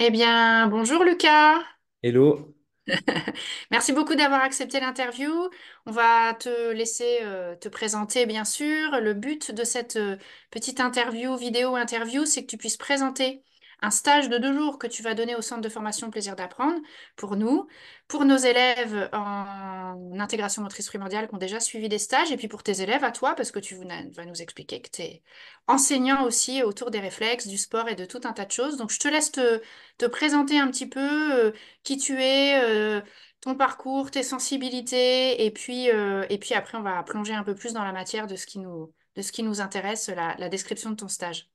Eh bien, bonjour Lucas. Hello. Merci beaucoup d'avoir accepté l'interview. On va te laisser euh, te présenter, bien sûr. Le but de cette euh, petite interview, vidéo interview, c'est que tu puisses présenter un stage de deux jours que tu vas donner au centre de formation Plaisir d'apprendre pour nous, pour nos élèves en intégration motrice primordiale qui ont déjà suivi des stages, et puis pour tes élèves à toi, parce que tu vas nous expliquer que tu es enseignant aussi autour des réflexes, du sport et de tout un tas de choses. Donc je te laisse te, présenter un petit peu euh, qui tu es. Euh, ton parcours, tes sensibilités, et puis, euh, et puis après, on va plonger un peu plus dans la matière de ce qui nous, de ce qui nous intéresse, la description de ton stage.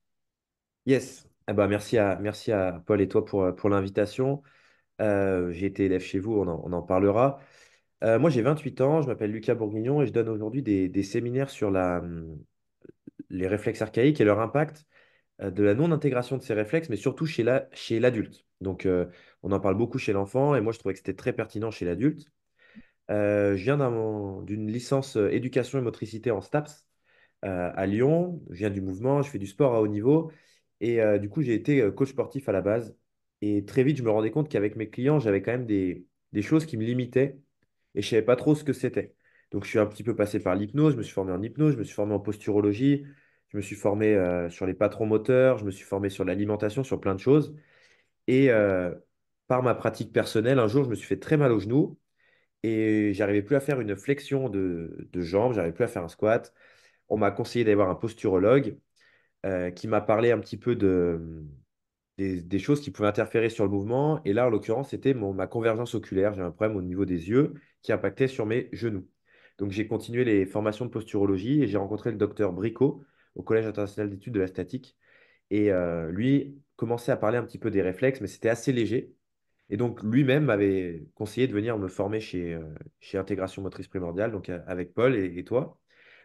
Yes, ah bah, merci à, merci à Paul et toi pour, pour l'invitation. Euh, j'ai été élève chez vous, on en, on en parlera. Euh, moi, j'ai 28 ans, je m'appelle Lucas Bourguignon et je donne aujourd'hui des, des séminaires sur la, hum, les réflexes archaïques et leur impact euh, de la non-intégration de ces réflexes, mais surtout chez la, chez l'adulte. Donc, on en parle beaucoup chez l'enfant et moi, je trouvais que c'était très pertinent chez l'adulte. je viens d'un- d'une licence éducation et motricité en STAPS à Lyon. Je viens du mouvement, je fais du sport à haut niveau et euh, du coup, j'ai été euh, coach sportif à la base. Et très vite, je me rendais compte qu'avec mes clients, j'avais quand même des, choses qui me limitaient et je ne savais pas trop ce que c'était. Donc, je suis un petit peu passé par l'hypnose, je me suis formé en hypnose, je me suis formé en posturologie, je me suis formé euh, sur les patrons moteurs, je me suis formé sur l'alimentation, sur plein de choses. Et par ma pratique personnelle, un jour, je me suis fait très mal au genou et j'arrivais plus à faire une flexion de, de jambe, j'arrivais plus à faire un squat. On m'a conseillé d'avoir un posturologue euh, qui m'a parlé un petit peu de, hum, des, choses qui pouvaient interférer sur le mouvement. Et là, en l'occurrence, c'était ma convergence oculaire. J'ai un problème au niveau des yeux qui impactait sur mes genoux. Donc, j'ai continué les formations de posturologie et j'ai rencontré le docteur Bricot au Collège international d'études de la statique. Et euh, lui commençait à parler un petit peu des réflexes, mais c'était assez léger. Et donc, lui-même m'avait conseillé de venir me former chez, euh, chez Intégration Motrice Primordiale, donc avec Paul et, toi.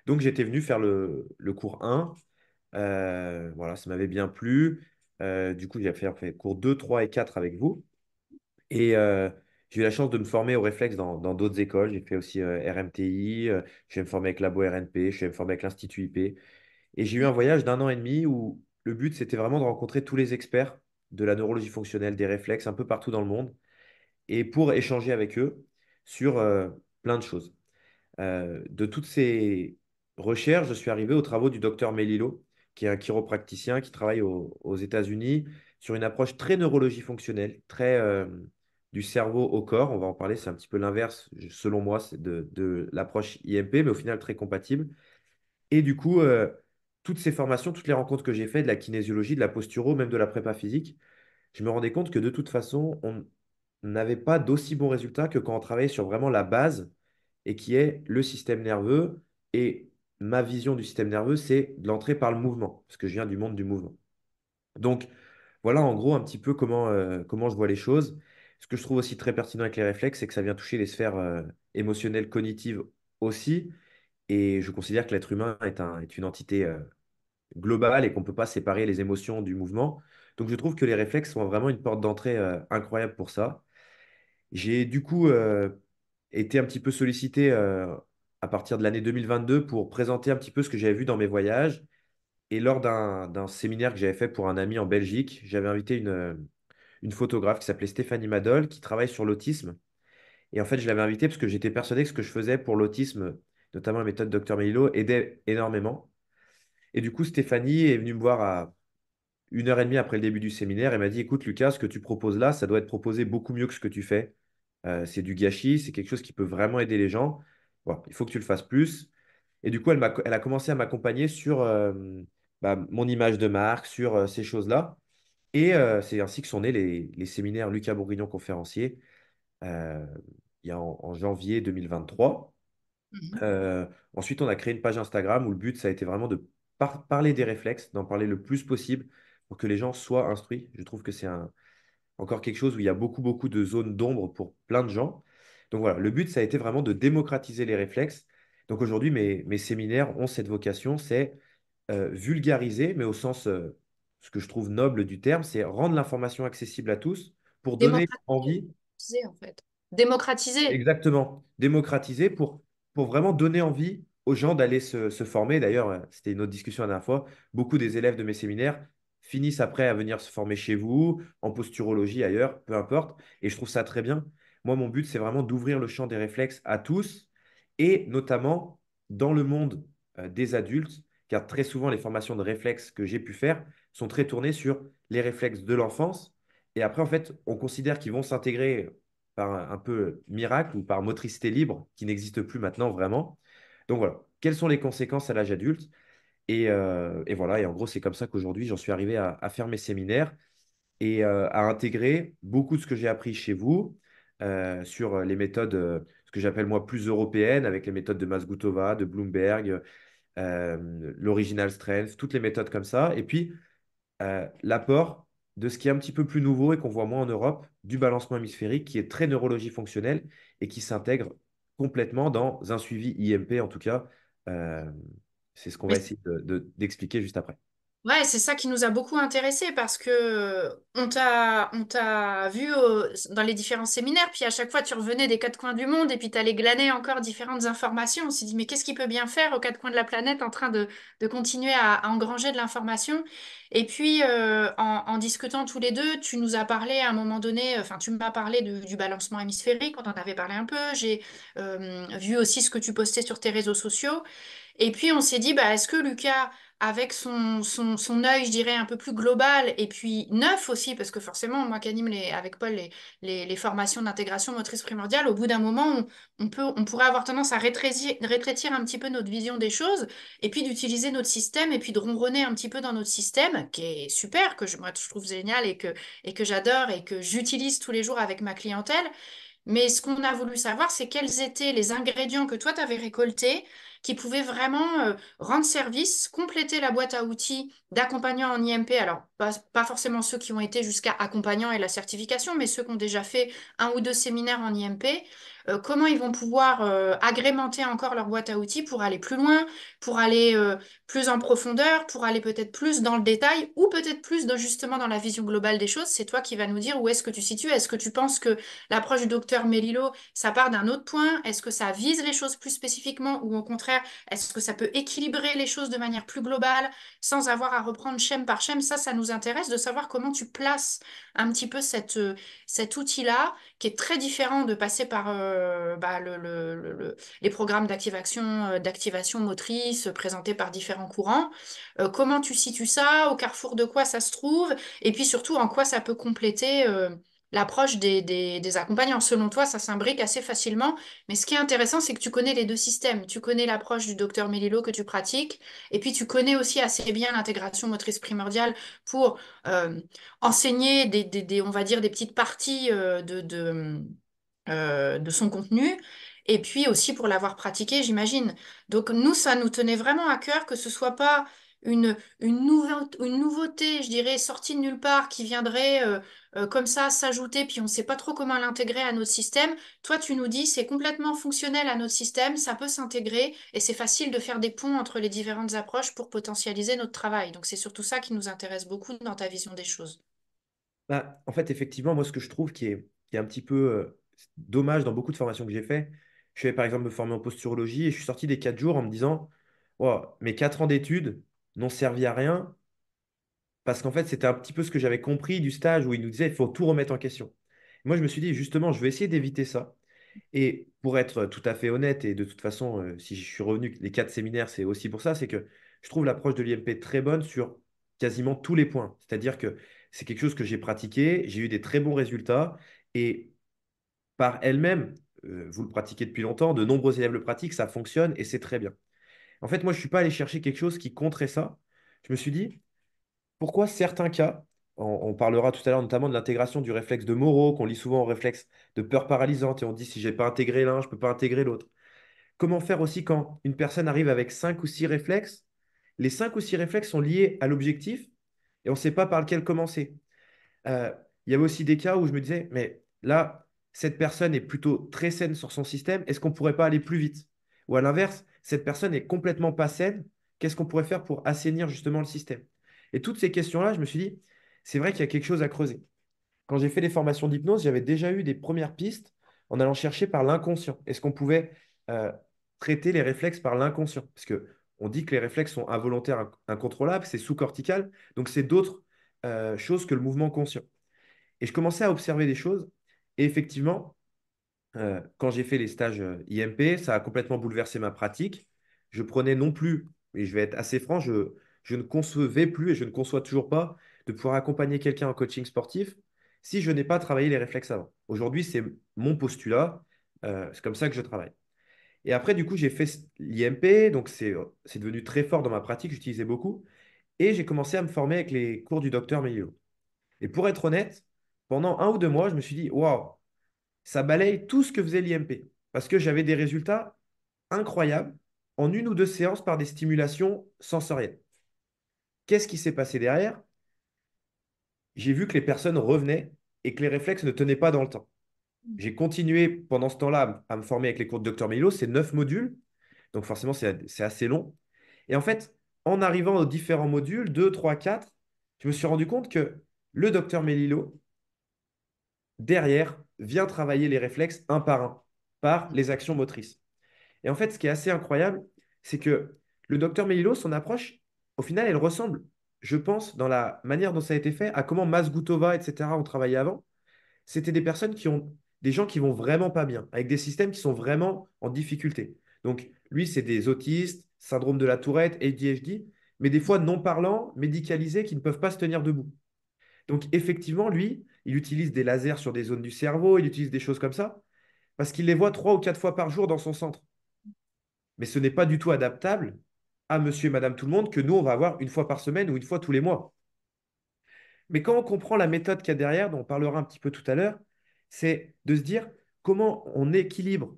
Donc, j'étais venu faire le, le, cours 1 euh, voilà, ça m'avait bien plu. Euh, du coup, j'ai fait, cours 2, 3 et 4 avec vous. Et euh, j'ai eu la chance de me former au réflexes dans, d'autres écoles. J'ai fait aussi RMTI, je vais me former avec Labo RNP, je vais me former avec l'Institut IP. Et j'ai eu un voyage d'un an et demi où le but, c'était vraiment de rencontrer tous les experts de la neurologie fonctionnelle, des réflexes, un peu partout dans le monde, et pour échanger avec eux sur plein de choses. de toutes ces recherches, je suis arrivé aux travaux du docteur Melilo qui est un chiropracticien qui travaille aux États-Unis sur une approche très neurologie fonctionnelle, très euh, du cerveau au corps. On va en parler, c'est un petit peu l'inverse, selon moi, de, de l'approche IMP, mais au final très compatible. Et du coup, euh, toutes ces formations, toutes les rencontres que j'ai faites, de la kinésiologie, de la posturo, même de la prépa physique, je me rendais compte que de toute façon, on n'avait pas d'aussi bons résultats que quand on travaillait sur vraiment la base et qui est le système nerveux et ma vision du système nerveux, c'est de l'entrée par le mouvement, parce que je viens du monde du mouvement. Donc, voilà en gros un petit peu comment, euh, comment je vois les choses. Ce que je trouve aussi très pertinent avec les réflexes, c'est que ça vient toucher les sphères euh, émotionnelles, cognitives aussi. Et je considère que l'être humain est, un, est, une entité euh, globale et qu'on ne peut pas séparer les émotions du mouvement. Donc, je trouve que les réflexes sont vraiment une porte d'entrée incroyable pour ça. J'ai du coup été un petit peu sollicité à partir de l'année 2022 pour présenter un petit peu ce que j'avais vu dans mes voyages. Et lors d'un séminaire que j'avais fait pour un ami en Belgique, j'avais invité une, une photographe qui s'appelait Stéphanie Madol, qui travaille sur l'autisme. Et en fait, je l'avais invitée parce que j'étais persuadé que ce que je faisais pour l'autisme, notamment la méthode Dr Melillo, aidait énormément. Et du coup, Stéphanie est venue me voir à une heure et demie après le début du séminaire et m'a dit, écoute Lucas, ce que tu proposes là, ça doit être proposé beaucoup mieux que ce que tu fais. Euh, c'est du gâchis, c'est quelque chose qui peut vraiment aider les gens il faut que tu le fasses plus. Et du coup, elle, a, commencé à m'accompagner sur euh, bah, mon image de marque, sur euh, ces choses-là. Et euh, c'est ainsi que sont nés les, séminaires Lucas Bourguignon conférencier il y en, janvier 2023. Mm-hmm. ensuite, on a créé une page Instagram où le but, ça a été vraiment de parler des réflexes, d'en parler le plus possible pour que les gens soient instruits. Je trouve que c'est encore quelque chose où il y a beaucoup, beaucoup de zones d'ombre pour plein de gens. Donc voilà, le but, ça a été vraiment de démocratiser les réflexes. Donc aujourd'hui, mes, mes, séminaires ont cette vocation, c'est euh, vulgariser, mais au sens, euh, ce que je trouve noble du terme, c'est rendre l'information accessible à tous pour donner envie. Démocratiser, En fait. Démocratiser. Exactement, démocratiser pour, pour vraiment donner envie aux gens d'aller se, se, former. D'ailleurs, euh, c'était une autre discussion la dernière fois. Beaucoup des élèves de mes séminaires finissent après à venir se former chez vous, en posturologie ailleurs, peu importe. Et je trouve ça très bien moi, mon but, c'est vraiment d'ouvrir le champ des réflexes à tous, et notamment dans le monde euh, des adultes, car très souvent, les formations de réflexes que j'ai pu faire sont très tournées sur les réflexes de l'enfance. Et après, en fait, on considère qu'ils vont s'intégrer par un, peu miracle ou par motricité libre, qui n'existe plus maintenant vraiment. Donc voilà, quelles sont les conséquences à l'âge adulte euh, et, voilà, et en gros, c'est comme ça qu'aujourd'hui, j'en suis arrivé à, faire mes séminaires et euh, à intégrer beaucoup de ce que j'ai appris chez vous, euh, sur euh, les méthodes, euh, ce que j'appelle moi plus européennes, avec les méthodes de Masgutova, de Bloomberg, l'original strength, toutes les méthodes comme ça. Et puis, l'apport de ce qui est un petit peu plus nouveau et qu'on voit moins en Europe, du balancement hémisphérique, qui est très neurologie fonctionnelle et qui s'intègre complètement dans un suivi IMP, en tout cas. c'est ce qu'on va essayer d'expliquer juste après. Ouais, c'est ça qui nous a beaucoup intéressés parce que on t'a, vu dans les différents séminaires, puis à chaque fois tu revenais des quatre coins du monde et puis t'allais glaner encore différentes informations. On s'est dit, mais qu'est-ce qu'il peut bien faire aux quatre coins de la planète en train de, continuer à, engranger de l'information? Et puis en, discutant tous les deux, tu nous as parlé à un moment donné, enfin tu m'as parlé du balancement hémisphérique, on en avait parlé un peu, j'ai vu aussi ce que tu postais sur tes réseaux sociaux. Et puis on s'est dit, bah, est-ce que Lucas avec son, œil, je dirais, un peu plus global et puis neuf aussi, parce que forcément, moi qui anime avec Paul les, formations d'intégration motrice primordiale, au bout d'un moment, on, peut, pourrait avoir tendance à rétrécir, un petit peu notre vision des choses et puis d'utiliser notre système et puis de ronronner un petit peu dans notre système, qui est super, que je, moi, je trouve génial et que, et que j'adore et que j'utilise tous les jours avec ma clientèle. Mais ce qu'on a voulu savoir, c'est quels étaient les ingrédients que toi, tu avais récoltés qui pouvaient vraiment euh, rendre service, compléter la boîte à outils d'accompagnants en IMP. Alors, pas, pas, forcément ceux qui ont été jusqu'à accompagnants et la certification, mais ceux qui ont déjà fait un ou deux séminaires en IMP, euh, comment ils vont pouvoir euh, agrémenter encore leur boîte à outils pour aller plus loin, pour aller euh, plus en profondeur, pour aller peut-être plus dans le détail ou peut-être plus justement dans la vision globale des choses. C'est toi qui vas nous dire où est-ce que tu situes. Est-ce que tu penses que l'approche du docteur Melillo, ça part d'un autre point Est-ce que ça vise les choses plus spécifiquement ou au contraire, est-ce que ça peut équilibrer les choses de manière plus globale sans avoir à reprendre chaîne par chaîne Ça, ça nous intéresse de savoir comment tu places un petit peu cet outil-là qui est très différent de passer par euh, bah, le, les programmes d'activation, euh, d'activation motrice présentés par différents courants. Euh, comment tu situes ça Au carrefour de quoi ça se trouve Et puis surtout, en quoi ça peut compléter l'approche des, accompagnants. Selon toi, ça s'imbrique assez facilement. Mais ce qui est intéressant, c'est que tu connais les deux systèmes. Tu connais l'approche du docteur Melillo que tu pratiques, et puis tu connais aussi assez bien l'intégration motrice primordiale pour euh, enseigner des, on va dire, des petites parties euh, de, euh, de, son contenu et puis aussi pour l'avoir pratiqué, j'imagine. Donc nous, ça nous tenait vraiment à cœur que ce soit pas une, une, nouveauté, je dirais, sortie de nulle part qui viendrait euh, euh, comme ça s'ajouter, puis on ne sait pas trop comment l'intégrer à notre système. Toi, tu nous dis, c'est complètement fonctionnel à notre système, ça peut s'intégrer et c'est facile de faire des ponts entre les différentes approches pour potentialiser notre travail. Donc, c'est surtout ça qui nous intéresse beaucoup dans ta vision des choses. Bah, en fait, effectivement, moi, ce que je trouve qui est, un petit peu euh, dommage dans beaucoup de formations que j'ai fait, je suis par exemple me former en posturologie et je suis sorti des quatre jours en me disant, wow, mes quatre ans d'études, n'ont servi à rien parce qu'en fait, c'était un petit peu ce que j'avais compris du stage où il nous disait il faut tout remettre en question. moi, je me suis dit justement, je vais essayer d'éviter ça. Et pour être tout à fait honnête, et de toute façon, euh, si je suis revenu les quatre séminaires, c'est aussi pour ça, c'est que je trouve l'approche de l'IMP très bonne sur quasiment tous les points. C'est-à-dire que c'est quelque chose que j'ai pratiqué, j'ai eu des très bons résultats, et par elle-même, euh, vous le pratiquez depuis longtemps, de nombreux élèves le pratiquent, ça fonctionne et c'est très bien. En fait, moi, je ne suis pas allé chercher quelque chose qui contrerait ça. Je me suis dit, pourquoi certains cas, on, parlera tout à l'heure notamment de l'intégration du réflexe de Moreau, qu'on lit souvent en réflexe de peur paralysante, et on dit si je n'ai pas intégré l'un, je ne peux pas intégrer l'autre. Comment faire aussi quand une personne arrive avec cinq ou six réflexes Les cinq ou six réflexes sont liés à l'objectif et on ne sait pas par lequel commencer. Euh, il y avait aussi des cas où je me disais, mais là, cette personne est plutôt très saine sur son système, est-ce qu'on ne pourrait pas aller plus vite Ou à l'inverse, cette personne n'est complètement pas saine, qu'est-ce qu'on pourrait faire pour assainir justement le système Et toutes ces questions-là, je me suis dit, c'est vrai qu'il y a quelque chose à creuser. Quand j'ai fait les formations d'hypnose, j'avais déjà eu des premières pistes en allant chercher par l'inconscient. Est-ce qu'on pouvait euh, traiter les réflexes par l'inconscient Parce que on dit que les réflexes sont involontaires, incontrôlables, c'est sous-cortical, donc c'est d'autres euh, choses que le mouvement conscient. Et je commençais à observer des choses, et effectivement, euh, quand j'ai fait les stages euh, IMP, ça a complètement bouleversé ma pratique. Je prenais non plus, et je vais être assez franc, je, ne concevais plus et je ne conçois toujours pas de pouvoir accompagner quelqu'un en coaching sportif si je n'ai pas travaillé les réflexes avant. Aujourd'hui, c'est mon postulat, euh, c'est comme ça que je travaille. Et après, du coup, j'ai fait l'IMP, donc c'est devenu très fort dans ma pratique, j'utilisais beaucoup, et j'ai commencé à me former avec les cours du docteur Melillo. Et pour être honnête, pendant un ou deux mois, je me suis dit, waouh, ça balaye tout ce que faisait l'IMP. Parce que j'avais des résultats incroyables en une ou deux séances par des stimulations sensorielles. Qu'est-ce qui s'est passé derrière J'ai vu que les personnes revenaient et que les réflexes ne tenaient pas dans le temps. J'ai continué pendant ce temps-là à me former avec les cours de Dr Melillo. c'est neuf modules, donc forcément c'est assez long. Et en fait, en arrivant aux différents modules, 2, 3, 4, je me suis rendu compte que le docteur Melillo, derrière, vient travailler les réflexes un par un, par mm. les actions motrices. Et en fait, ce qui est assez incroyable, c'est que le docteur Melillo, son approche, au final, elle ressemble, je pense, dans la manière dont ça a été fait, à comment Masgutova, etc., ont travaillé avant. C'était des personnes qui ont des gens qui vont vraiment pas bien, avec des systèmes qui sont vraiment en difficulté. Donc, lui, c'est des autistes, syndrome de la tourette, ADHD, mais des fois non parlants, médicalisés, qui ne peuvent pas se tenir debout. Donc, effectivement, lui, il utilise des lasers sur des zones du cerveau, il utilise des choses comme ça, parce qu'il les voit trois ou quatre fois par jour dans son centre. Mais ce n'est pas du tout adaptable à monsieur et madame tout le monde que nous, on va avoir une fois par semaine ou une fois tous les mois. Mais quand on comprend la méthode qu'il y a derrière, dont on parlera un petit peu tout à l'heure, c'est de se dire comment on équilibre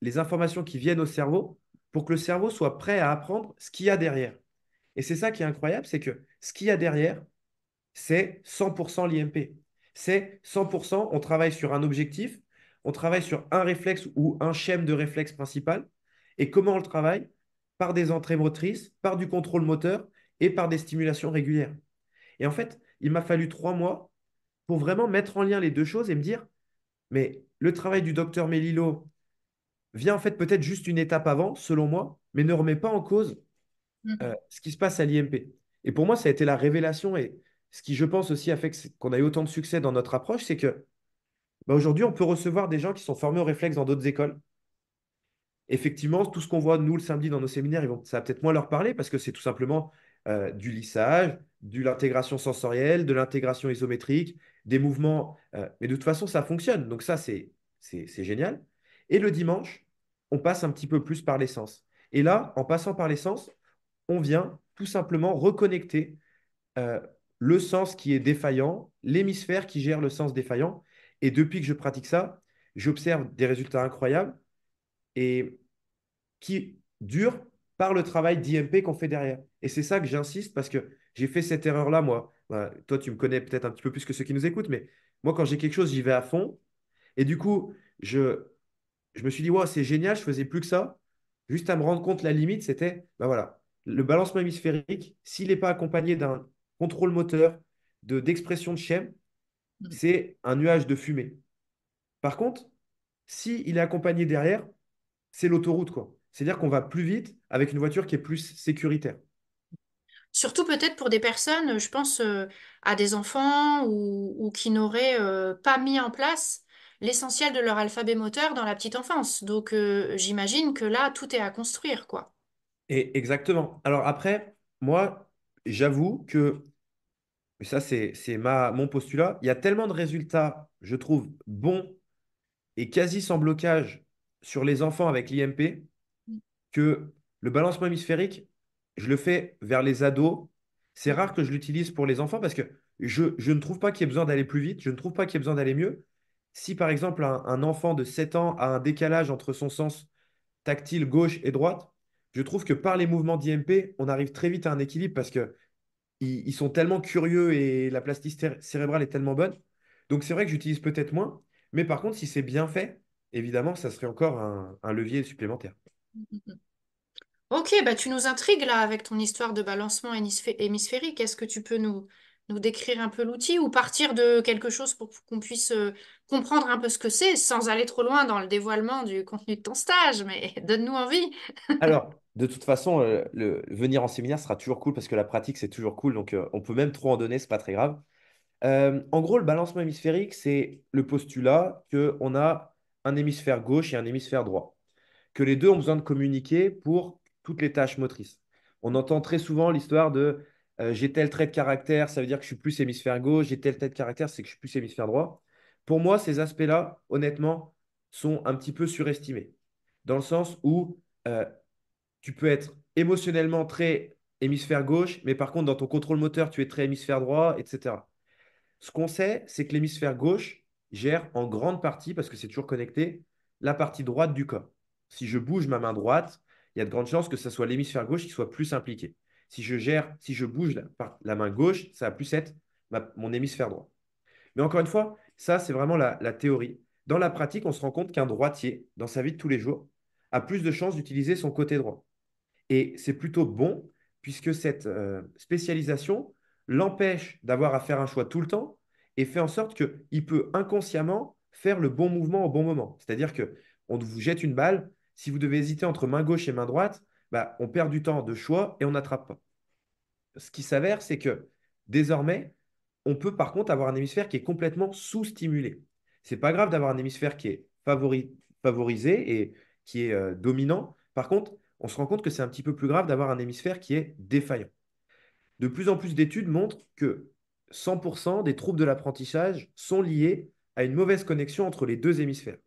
les informations qui viennent au cerveau pour que le cerveau soit prêt à apprendre ce qu'il y a derrière. Et c'est ça qui est incroyable, c'est que ce qu'il y a derrière, c'est 100% l'IMP c'est 100%, on travaille sur un objectif, on travaille sur un réflexe ou un schème de réflexe principal. Et comment on le travaille Par des entrées motrices, par du contrôle moteur et par des stimulations régulières. Et en fait, il m'a fallu trois mois pour vraiment mettre en lien les deux choses et me dire, mais le travail du docteur Melillo vient en fait peut-être juste une étape avant, selon moi, mais ne remet pas en cause mmh. euh, ce qui se passe à l'IMP. Et pour moi, ça a été la révélation et, ce qui, je pense, aussi a fait qu'on a eu autant de succès dans notre approche, c'est que bah, aujourd'hui, on peut recevoir des gens qui sont formés au réflexe dans d'autres écoles. Effectivement, tout ce qu'on voit, nous, le samedi, dans nos séminaires, ça va peut-être moins leur parler parce que c'est tout simplement euh, du lissage, de l'intégration sensorielle, de l'intégration isométrique, des mouvements. Euh, mais de toute façon, ça fonctionne. Donc ça, c'est génial. Et le dimanche, on passe un petit peu plus par l'essence. Et là, en passant par l'essence, on vient tout simplement reconnecter euh, le sens qui est défaillant, l'hémisphère qui gère le sens défaillant. Et depuis que je pratique ça, j'observe des résultats incroyables et qui durent par le travail d'IMP qu'on fait derrière. Et c'est ça que j'insiste parce que j'ai fait cette erreur-là, moi. Bah, toi, tu me connais peut-être un petit peu plus que ceux qui nous écoutent, mais moi, quand j'ai quelque chose, j'y vais à fond. Et du coup, je, je me suis dit, c'est génial, je faisais plus que ça. Juste à me rendre compte, la limite, c'était, bah voilà, le balancement hémisphérique, s'il n'est pas accompagné d'un contrôle moteur, de, d'expression de chien, mm. c'est un nuage de fumée. Par contre, si il est accompagné derrière, c'est l'autoroute, quoi. C'est-à-dire qu'on va plus vite avec une voiture qui est plus sécuritaire. Surtout peut-être pour des personnes, je pense euh, à des enfants ou, qui n'auraient euh, pas mis en place l'essentiel de leur alphabet moteur dans la petite enfance. Donc euh, j'imagine que là, tout est à construire, quoi. Et exactement. Alors après, moi, j'avoue que, ça c'est mon postulat, il y a tellement de résultats, je trouve, bons et quasi sans blocage sur les enfants avec l'IMP que le balancement hémisphérique, je le fais vers les ados. C'est rare que je l'utilise pour les enfants parce que je, ne trouve pas qu'il y ait besoin d'aller plus vite, je ne trouve pas qu'il y ait besoin d'aller mieux. Si par exemple un, un, enfant de 7 ans a un décalage entre son sens tactile gauche et droite, je trouve que par les mouvements d'IMP, on arrive très vite à un équilibre parce que ils, sont tellement curieux et la plastique cérébrale est tellement bonne. Donc c'est vrai que j'utilise peut-être moins, mais par contre, si c'est bien fait, évidemment, ça serait encore un, levier supplémentaire. Ok, bah tu nous intrigues là avec ton histoire de balancement hémisphérique. Est-ce que tu peux nous, nous décrire un peu l'outil ou partir de quelque chose pour qu'on puisse euh, comprendre un peu ce que c'est sans aller trop loin dans le dévoilement du contenu de ton stage, mais donne-nous envie. Alors, de toute façon, euh, le, venir en séminaire sera toujours cool parce que la pratique, c'est toujours cool. Donc, euh, on peut même trop en donner, c'est pas très grave. en gros, le balancement hémisphérique, c'est le postulat qu'on a un hémisphère gauche et un hémisphère droit, que les deux ont besoin de communiquer pour toutes les tâches motrices. On entend très souvent l'histoire de euh, j'ai tel trait de caractère, ça veut dire que je suis plus hémisphère gauche, j'ai tel trait de caractère, c'est que je suis plus hémisphère droit. Pour moi, ces aspects-là, honnêtement, sont un petit peu surestimés. Dans le sens où euh, tu peux être émotionnellement très hémisphère gauche, mais par contre, dans ton contrôle moteur, tu es très hémisphère droit, etc. Ce qu'on sait, c'est que l'hémisphère gauche gère en grande partie, parce que c'est toujours connecté, la partie droite du corps. Si je bouge ma main droite, il y a de grandes chances que ce soit l'hémisphère gauche qui soit plus impliqué. Si je gère, si je bouge la, par la main gauche, ça va plus être mon hémisphère droit. Mais encore une fois, ça, c'est vraiment la, théorie. Dans la pratique, on se rend compte qu'un droitier, dans sa vie de tous les jours, a plus de chances d'utiliser son côté droit. Et c'est plutôt bon, puisque cette euh, spécialisation l'empêche d'avoir à faire un choix tout le temps et fait en sorte qu'il peut inconsciemment faire le bon mouvement au bon moment. C'est-à-dire que on vous jette une balle, si vous devez hésiter entre main gauche et main droite, bah, on perd du temps de choix et on n'attrape pas. Ce qui s'avère, c'est que désormais, on peut par contre avoir un hémisphère qui est complètement sous-stimulé. C'est pas grave d'avoir un hémisphère qui est favorisé et qui est euh, dominant. Par contre, on se rend compte que c'est un petit peu plus grave d'avoir un hémisphère qui est défaillant. De plus en plus d'études montrent que 100% des troubles de l'apprentissage sont liés à une mauvaise connexion entre les deux hémisphères.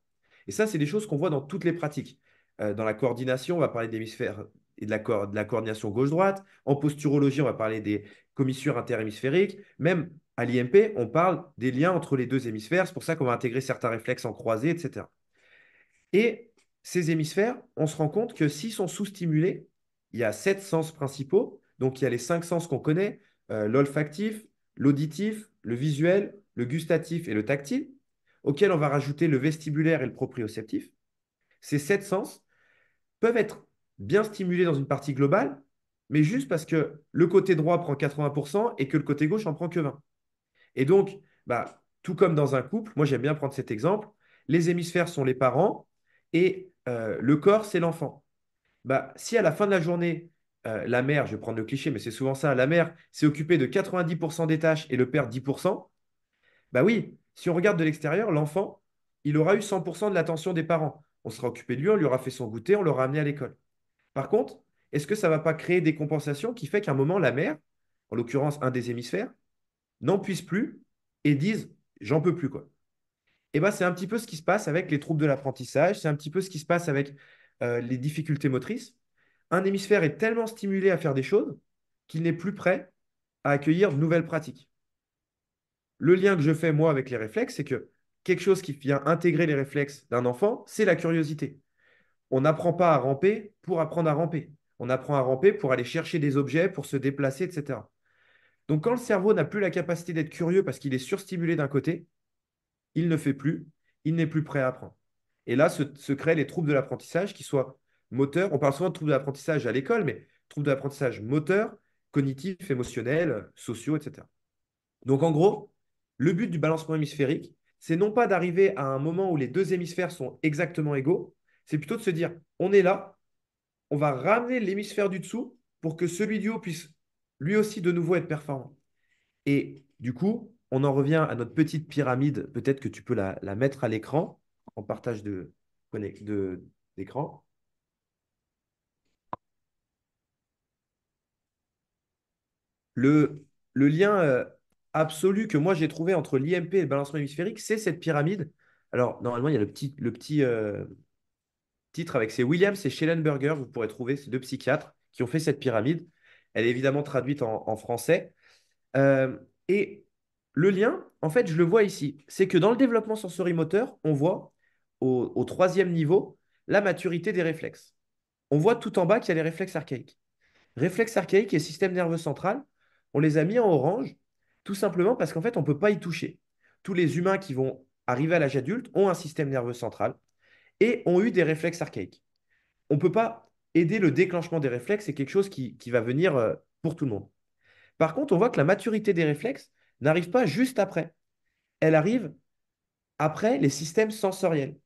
Et ça, c'est des choses qu'on voit dans toutes les pratiques. Euh, dans la coordination, on va parler d'hémisphère et de la, coordination gauche-droite. En posturologie, on va parler des commissures interhémisphériques. Même à l'IMP, on parle des liens entre les deux hémisphères. C'est pour ça qu'on va intégrer certains réflexes en croisée, etc. Et ces hémisphères, on se rend compte que s'ils sont sous-stimulés, il y a sept sens principaux. Donc, il y a les cinq sens qu'on connaît, euh, l'olfactif, l'auditif, le visuel, le gustatif et le tactile, auxquels on va rajouter le vestibulaire et le proprioceptif. Ces sept sens, peuvent être bien stimulés dans une partie globale, mais juste parce que le côté droit prend 80% et que le côté gauche en prend que 20%. Et donc, bah, tout comme dans un couple, moi j'aime bien prendre cet exemple, les hémisphères sont les parents et euh, le corps, c'est l'enfant. Bah, si à la fin de la journée, euh, la mère, je vais prendre le cliché, mais c'est souvent ça, la mère s'est occupée de 90% des tâches et le père 10%, bah oui, si on regarde de l'extérieur, l'enfant, il aura eu 100% de l'attention des parents on sera occupé de lui, on lui aura fait son goûter, on l'aura amené à l'école. Par contre, est-ce que ça ne va pas créer des compensations qui fait qu'à un moment, la mère, en l'occurrence un des hémisphères, n'en puisse plus et dise j'en peux plus quoi. Eh ben c'est un petit peu ce qui se passe avec les troubles de l'apprentissage, c'est un petit peu ce qui se passe avec euh, les difficultés motrices. Un hémisphère est tellement stimulé à faire des choses qu'il n'est plus prêt à accueillir de nouvelles pratiques. Le lien que je fais moi avec les réflexes, c'est que quelque chose qui vient intégrer les réflexes d'un enfant, c'est la curiosité. On n'apprend pas à ramper pour apprendre à ramper. On apprend à ramper pour aller chercher des objets, pour se déplacer, etc. Donc quand le cerveau n'a plus la capacité d'être curieux parce qu'il est surstimulé d'un côté, il ne fait plus, il n'est plus prêt à apprendre. Et là se, créent les troubles de l'apprentissage qui soient moteurs. On parle souvent de troubles d'apprentissage à l'école, mais troubles d'apprentissage l'apprentissage moteurs, cognitifs, émotionnels, sociaux, etc. Donc en gros, le but du balancement hémisphérique, c'est non pas d'arriver à un moment où les deux hémisphères sont exactement égaux, c'est plutôt de se dire, on est là, on va ramener l'hémisphère du dessous pour que celui du haut puisse lui aussi de nouveau être performant. Et du coup, on en revient à notre petite pyramide, peut-être que tu peux la, mettre à l'écran, en partage de d'écran. Le, le lien... Euh, absolue que moi j'ai trouvé entre l'IMP et le balancement hémisphérique, c'est cette pyramide. Alors, normalement, il y a le petit, le petit euh, titre avec c'est Williams et Schellenberger. Vous pourrez trouver ces deux psychiatres qui ont fait cette pyramide. Elle est évidemment traduite en, français. Euh, et le lien, en fait, je le vois ici. C'est que dans le développement sensorimoteur, on voit au, au troisième niveau la maturité des réflexes. On voit tout en bas qu'il y a les réflexes archaïques. Réflexes archaïques et système nerveux central, on les a mis en orange tout simplement parce qu'en fait, on ne peut pas y toucher. Tous les humains qui vont arriver à l'âge adulte ont un système nerveux central et ont eu des réflexes archaïques. On ne peut pas aider le déclenchement des réflexes, c'est quelque chose qui, va venir euh, pour tout le monde. Par contre, on voit que la maturité des réflexes n'arrive pas juste après. Elle arrive après les systèmes sensoriels.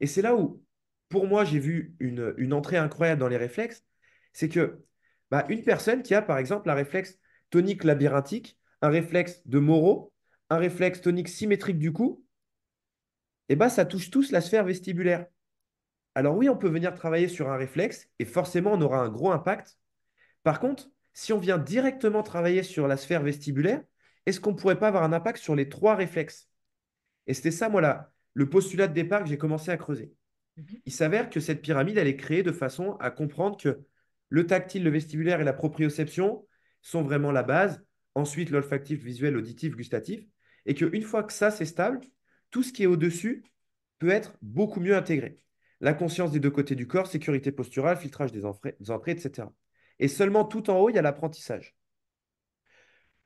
Et c'est là où, pour moi, j'ai vu une, entrée incroyable dans les réflexes, c'est que bah, une personne qui a, par exemple, un réflexe tonique labyrinthique, un réflexe de Moreau, un réflexe tonique symétrique du cou, et eh ben, ça touche tous la sphère vestibulaire. Alors oui, on peut venir travailler sur un réflexe et forcément on aura un gros impact. Par contre, si on vient directement travailler sur la sphère vestibulaire, est-ce qu'on ne pourrait pas avoir un impact sur les trois réflexes Et c'était ça, moi, le postulat de départ que j'ai commencé à creuser. Mhm. Il s'avère que cette pyramide, elle est créée de façon à comprendre que le tactile, le vestibulaire et la proprioception sont vraiment la base ensuite l'olfactif, visuel, auditif, gustatif, et qu'une fois que ça, c'est stable, tout ce qui est au-dessus peut être beaucoup mieux intégré. La conscience des deux côtés du corps, sécurité posturale, filtrage des, entrées, etc. Et seulement tout en haut, il y a l'apprentissage.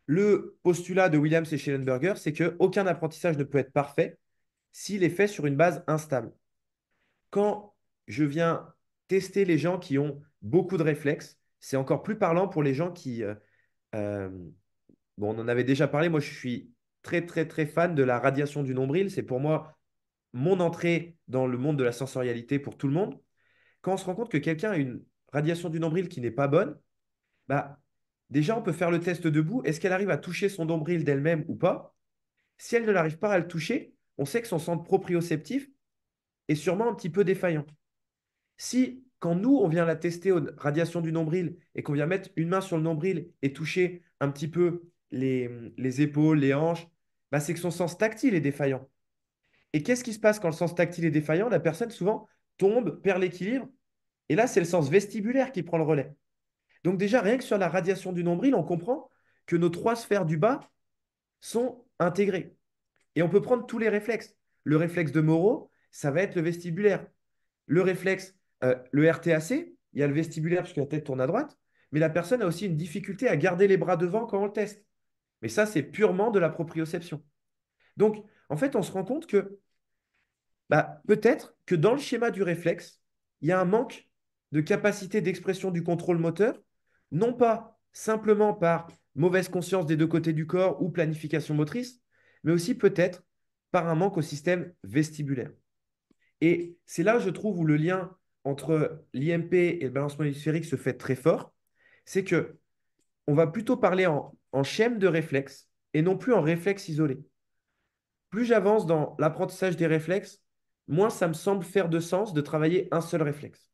Le postulat de Williams et Schellenberger, c'est qu'aucun apprentissage ne peut être parfait s'il est fait sur une base instable. Quand je viens tester les gens qui ont beaucoup de réflexes, c'est encore plus parlant pour les gens qui, euh, euh, Bon, on en avait déjà parlé. Moi, je suis très, très, très fan de la radiation du nombril. C'est pour moi mon entrée dans le monde de la sensorialité pour tout le monde. Quand on se rend compte que quelqu'un a une radiation du nombril qui n'est pas bonne, bah, déjà, on peut faire le test debout. Est-ce qu'elle arrive à toucher son nombril d'elle-même ou pas Si elle ne l'arrive pas à le toucher, on sait que son centre proprioceptif est sûrement un petit peu défaillant. Si, quand nous, on vient la tester aux radiations du nombril et qu'on vient mettre une main sur le nombril et toucher un petit peu les, épaules, les hanches, bah, c'est que son sens tactile est défaillant. Et qu'est-ce qui se passe quand le sens tactile est défaillant La personne souvent tombe, perd l'équilibre. Et là, c'est le sens vestibulaire qui prend le relais. Donc déjà, rien que sur la radiation du nombril, on comprend que nos trois sphères du bas sont intégrées. Et on peut prendre tous les réflexes. Le réflexe de Moreau, ça va être le vestibulaire. Le réflexe, euh, le RTAC, il y a le vestibulaire puisque la tête tourne à droite, mais la personne a aussi une difficulté à garder les bras devant quand on le teste. Mais ça, c'est purement de la proprioception. Donc, en fait, on se rend compte que bah, peut-être que dans le schéma du réflexe, il y a un manque de capacité d'expression du contrôle moteur, non pas simplement par mauvaise conscience des deux côtés du corps ou planification motrice, mais aussi peut-être par un manque au système vestibulaire. Et c'est là, je trouve, où le lien entre l'IMP et le balancement hémisphérique se fait très fort. C'est que on va plutôt parler en en chaîne de réflexes et non plus en réflexes isolés. Plus j'avance dans l'apprentissage des réflexes, moins ça me semble faire de sens de travailler un seul réflexe.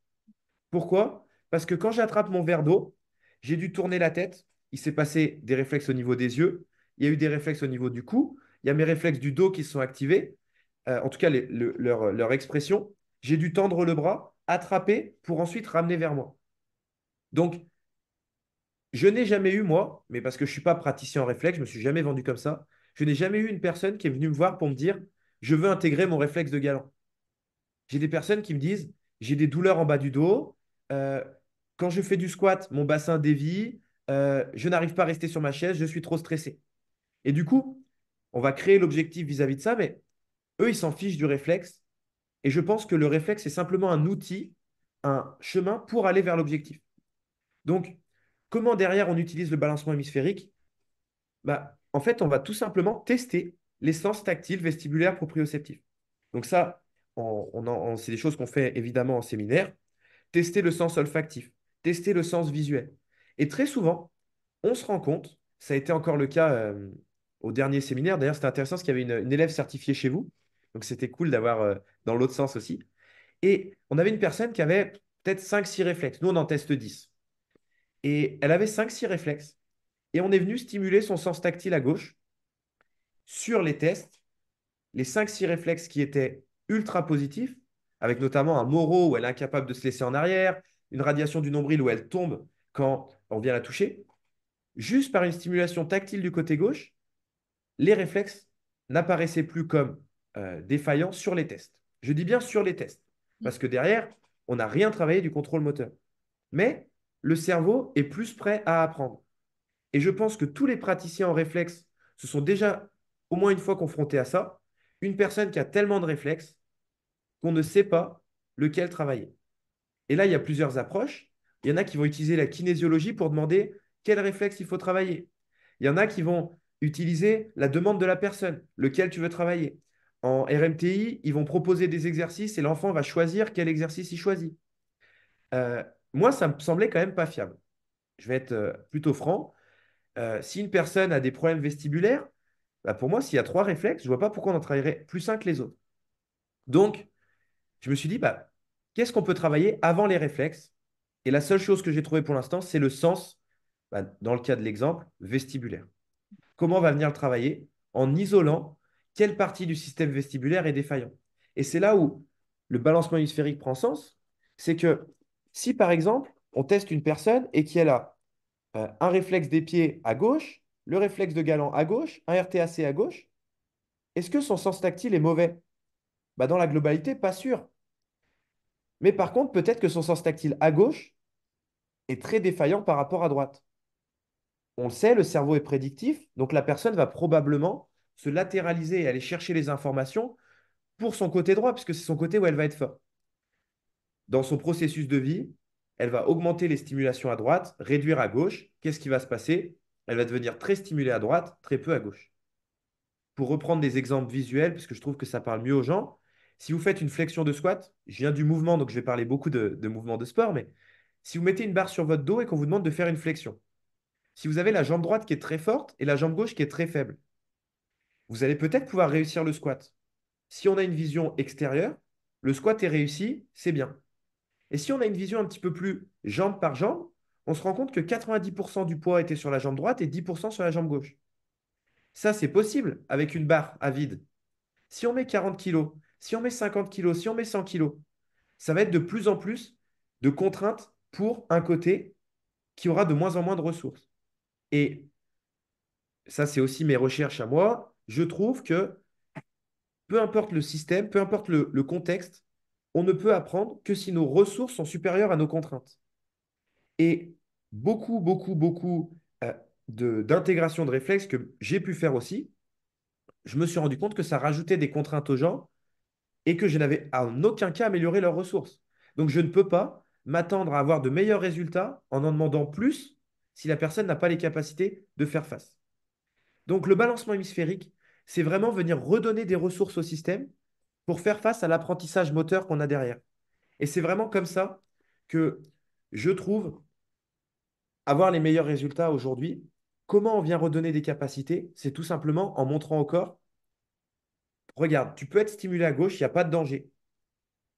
Pourquoi Parce que quand j'attrape mon verre d'eau, j'ai dû tourner la tête, il s'est passé des réflexes au niveau des yeux, il y a eu des réflexes au niveau du cou, il y a mes réflexes du dos qui sont activés, euh, en tout cas leur, leur expression. J'ai dû tendre le bras, attraper pour ensuite ramener vers moi. Donc, je n'ai jamais eu, moi, mais parce que je ne suis pas praticien en réflexe, je ne me suis jamais vendu comme ça, je n'ai jamais eu une personne qui est venue me voir pour me dire je veux intégrer mon réflexe de galant. J'ai des personnes qui me disent j'ai des douleurs en bas du dos, euh, quand je fais du squat, mon bassin dévie, euh, je n'arrive pas à rester sur ma chaise, je suis trop stressé. Et du coup, on va créer l'objectif vis-à-vis de ça, mais eux, ils s'en fichent du réflexe. Et je pense que le réflexe est simplement un outil, un chemin pour aller vers l'objectif. Donc, Comment derrière on utilise le balancement hémisphérique bah, En fait, on va tout simplement tester les sens tactiles, vestibulaires, proprioceptifs. Donc ça, on, c'est des choses qu'on fait évidemment en séminaire. Tester le sens olfactif, tester le sens visuel. Et très souvent, on se rend compte, ça a été encore le cas euh, au dernier séminaire, d'ailleurs c'était intéressant parce qu'il y avait une, élève certifiée chez vous, donc c'était cool d'avoir euh, dans l'autre sens aussi. Et on avait une personne qui avait peut-être 5-6 réflexes, nous on en teste 10. Et elle avait 5-6 réflexes. Et on est venu stimuler son sens tactile à gauche sur les tests, les 5-6 réflexes qui étaient ultra positifs, avec notamment un moro où elle est incapable de se laisser en arrière, une radiation du nombril où elle tombe quand on vient la toucher, juste par une stimulation tactile du côté gauche, les réflexes n'apparaissaient plus comme euh, défaillants sur les tests. Je dis bien sur les tests, parce que derrière, on n'a rien travaillé du contrôle moteur. Mais le cerveau est plus prêt à apprendre. Et je pense que tous les praticiens en réflexe se sont déjà au moins une fois confrontés à ça. Une personne qui a tellement de réflexes qu'on ne sait pas lequel travailler. Et là, il y a plusieurs approches. Il y en a qui vont utiliser la kinésiologie pour demander quel réflexe il faut travailler. Il y en a qui vont utiliser la demande de la personne, lequel tu veux travailler. En RMTI, ils vont proposer des exercices et l'enfant va choisir quel exercice il choisit. Euh, moi, ça me semblait quand même pas fiable. Je vais être euh, plutôt franc. Euh, si une personne a des problèmes vestibulaires, bah, pour moi, s'il y a trois réflexes, je ne vois pas pourquoi on en travaillerait plus un que les autres. Donc, je me suis dit, bah, qu'est-ce qu'on peut travailler avant les réflexes Et la seule chose que j'ai trouvée pour l'instant, c'est le sens, bah, dans le cas de l'exemple, vestibulaire. Comment on va venir le travailler En isolant quelle partie du système vestibulaire est défaillant. Et c'est là où le balancement hémisphérique prend sens, c'est que si par exemple, on teste une personne et qu'elle a euh, un réflexe des pieds à gauche, le réflexe de galant à gauche, un RTAC à gauche, est-ce que son sens tactile est mauvais bah, Dans la globalité, pas sûr. Mais par contre, peut-être que son sens tactile à gauche est très défaillant par rapport à droite. On le sait, le cerveau est prédictif, donc la personne va probablement se latéraliser et aller chercher les informations pour son côté droit, puisque c'est son côté où elle va être forte dans son processus de vie, elle va augmenter les stimulations à droite, réduire à gauche. Qu'est-ce qui va se passer Elle va devenir très stimulée à droite, très peu à gauche. Pour reprendre des exemples visuels, puisque je trouve que ça parle mieux aux gens, si vous faites une flexion de squat, je viens du mouvement, donc je vais parler beaucoup de, de mouvements de sport, mais si vous mettez une barre sur votre dos et qu'on vous demande de faire une flexion, si vous avez la jambe droite qui est très forte et la jambe gauche qui est très faible, vous allez peut-être pouvoir réussir le squat. Si on a une vision extérieure, le squat est réussi, c'est bien. Et si on a une vision un petit peu plus jambe par jambe, on se rend compte que 90% du poids était sur la jambe droite et 10% sur la jambe gauche. Ça, c'est possible avec une barre à vide. Si on met 40 kg, si on met 50 kg, si on met 100 kg, ça va être de plus en plus de contraintes pour un côté qui aura de moins en moins de ressources. Et ça, c'est aussi mes recherches à moi. Je trouve que peu importe le système, peu importe le, le contexte, on ne peut apprendre que si nos ressources sont supérieures à nos contraintes. Et beaucoup, beaucoup, beaucoup euh, d'intégration de réflexes que j'ai pu faire aussi, je me suis rendu compte que ça rajoutait des contraintes aux gens et que je n'avais en aucun cas amélioré leurs ressources. Donc je ne peux pas m'attendre à avoir de meilleurs résultats en en demandant plus si la personne n'a pas les capacités de faire face. Donc le balancement hémisphérique, c'est vraiment venir redonner des ressources au système pour faire face à l'apprentissage moteur qu'on a derrière. Et c'est vraiment comme ça que je trouve avoir les meilleurs résultats aujourd'hui. Comment on vient redonner des capacités C'est tout simplement en montrant au corps, regarde, tu peux être stimulé à gauche, il n'y a pas de danger.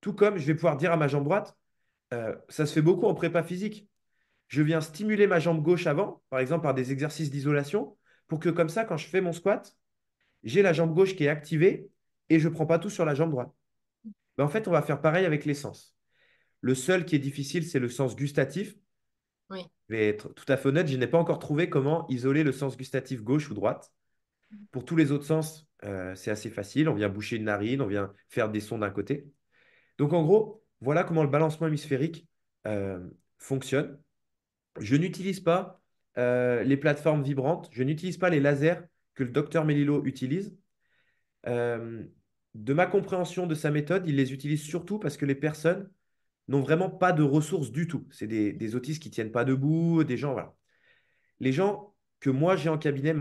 Tout comme je vais pouvoir dire à ma jambe droite, euh, ça se fait beaucoup en prépa physique. Je viens stimuler ma jambe gauche avant, par exemple par des exercices d'isolation, pour que comme ça, quand je fais mon squat, j'ai la jambe gauche qui est activée et je ne prends pas tout sur la jambe droite. Ben, en fait, on va faire pareil avec les sens. Le seul qui est difficile, c'est le sens gustatif. Oui. Je vais être tout à fait honnête, je n'ai pas encore trouvé comment isoler le sens gustatif gauche ou droite. Pour tous les autres sens, euh, c'est assez facile. On vient boucher une narine, on vient faire des sons d'un côté. Donc en gros, voilà comment le balancement hémisphérique euh, fonctionne. Je n'utilise pas euh, les plateformes vibrantes, je n'utilise pas les lasers que le docteur Melillo utilise de ma compréhension de sa méthode, il les utilise surtout parce que les personnes n'ont vraiment pas de ressources du tout. C'est des, autistes qui tiennent pas debout, des gens, voilà. Les gens que moi j'ai en cabinet,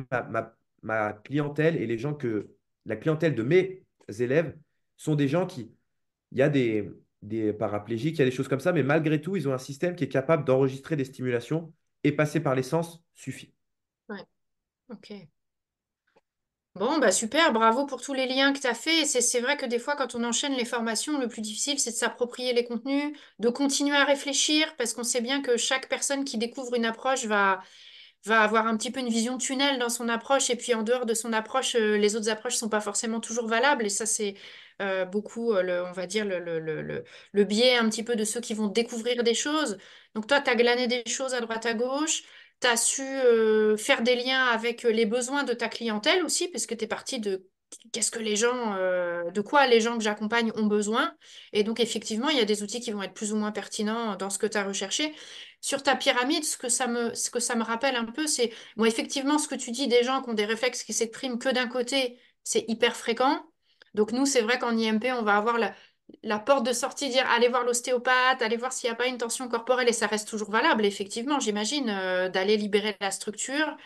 ma, clientèle et les gens que la clientèle de mes élèves sont des gens qui, il y a des, paraplégiques, il y a des choses comme ça, mais malgré tout, ils ont un système qui est capable d'enregistrer des stimulations et passer par l'essence suffit. Ouais. Ok. Bon, bah super, bravo pour tous les liens que tu as fait. C'est vrai que des fois, quand on enchaîne les formations, le plus difficile, c'est de s'approprier les contenus, de continuer à réfléchir, parce qu'on sait bien que chaque personne qui découvre une approche va, avoir un petit peu une vision tunnel dans son approche, et puis en dehors de son approche, euh, les autres approches ne sont pas forcément toujours valables. Et ça, c'est euh, beaucoup, euh, on va dire, le, le biais un petit peu de ceux qui vont découvrir des choses. Donc toi, tu as glané des choses à droite, à gauche tu as su euh, faire des liens avec euh, les besoins de ta clientèle aussi, parce que tu es parti de qu'est-ce que les gens, euh, de quoi les gens que j'accompagne ont besoin. Et donc, effectivement, il y a des outils qui vont être plus ou moins pertinents dans ce que tu as recherché. Sur ta pyramide, ce que ça me, ce que ça me rappelle un peu, c'est, moi effectivement, ce que tu dis des gens qui ont des réflexes qui s'expriment que d'un côté, c'est hyper fréquent. Donc, nous, c'est vrai qu'en IMP, on va avoir la, la porte de sortie, dire allez voir l'ostéopathe, allez voir s'il n'y a pas une tension corporelle, et ça reste toujours valable, effectivement, j'imagine, euh, d'aller libérer la structure.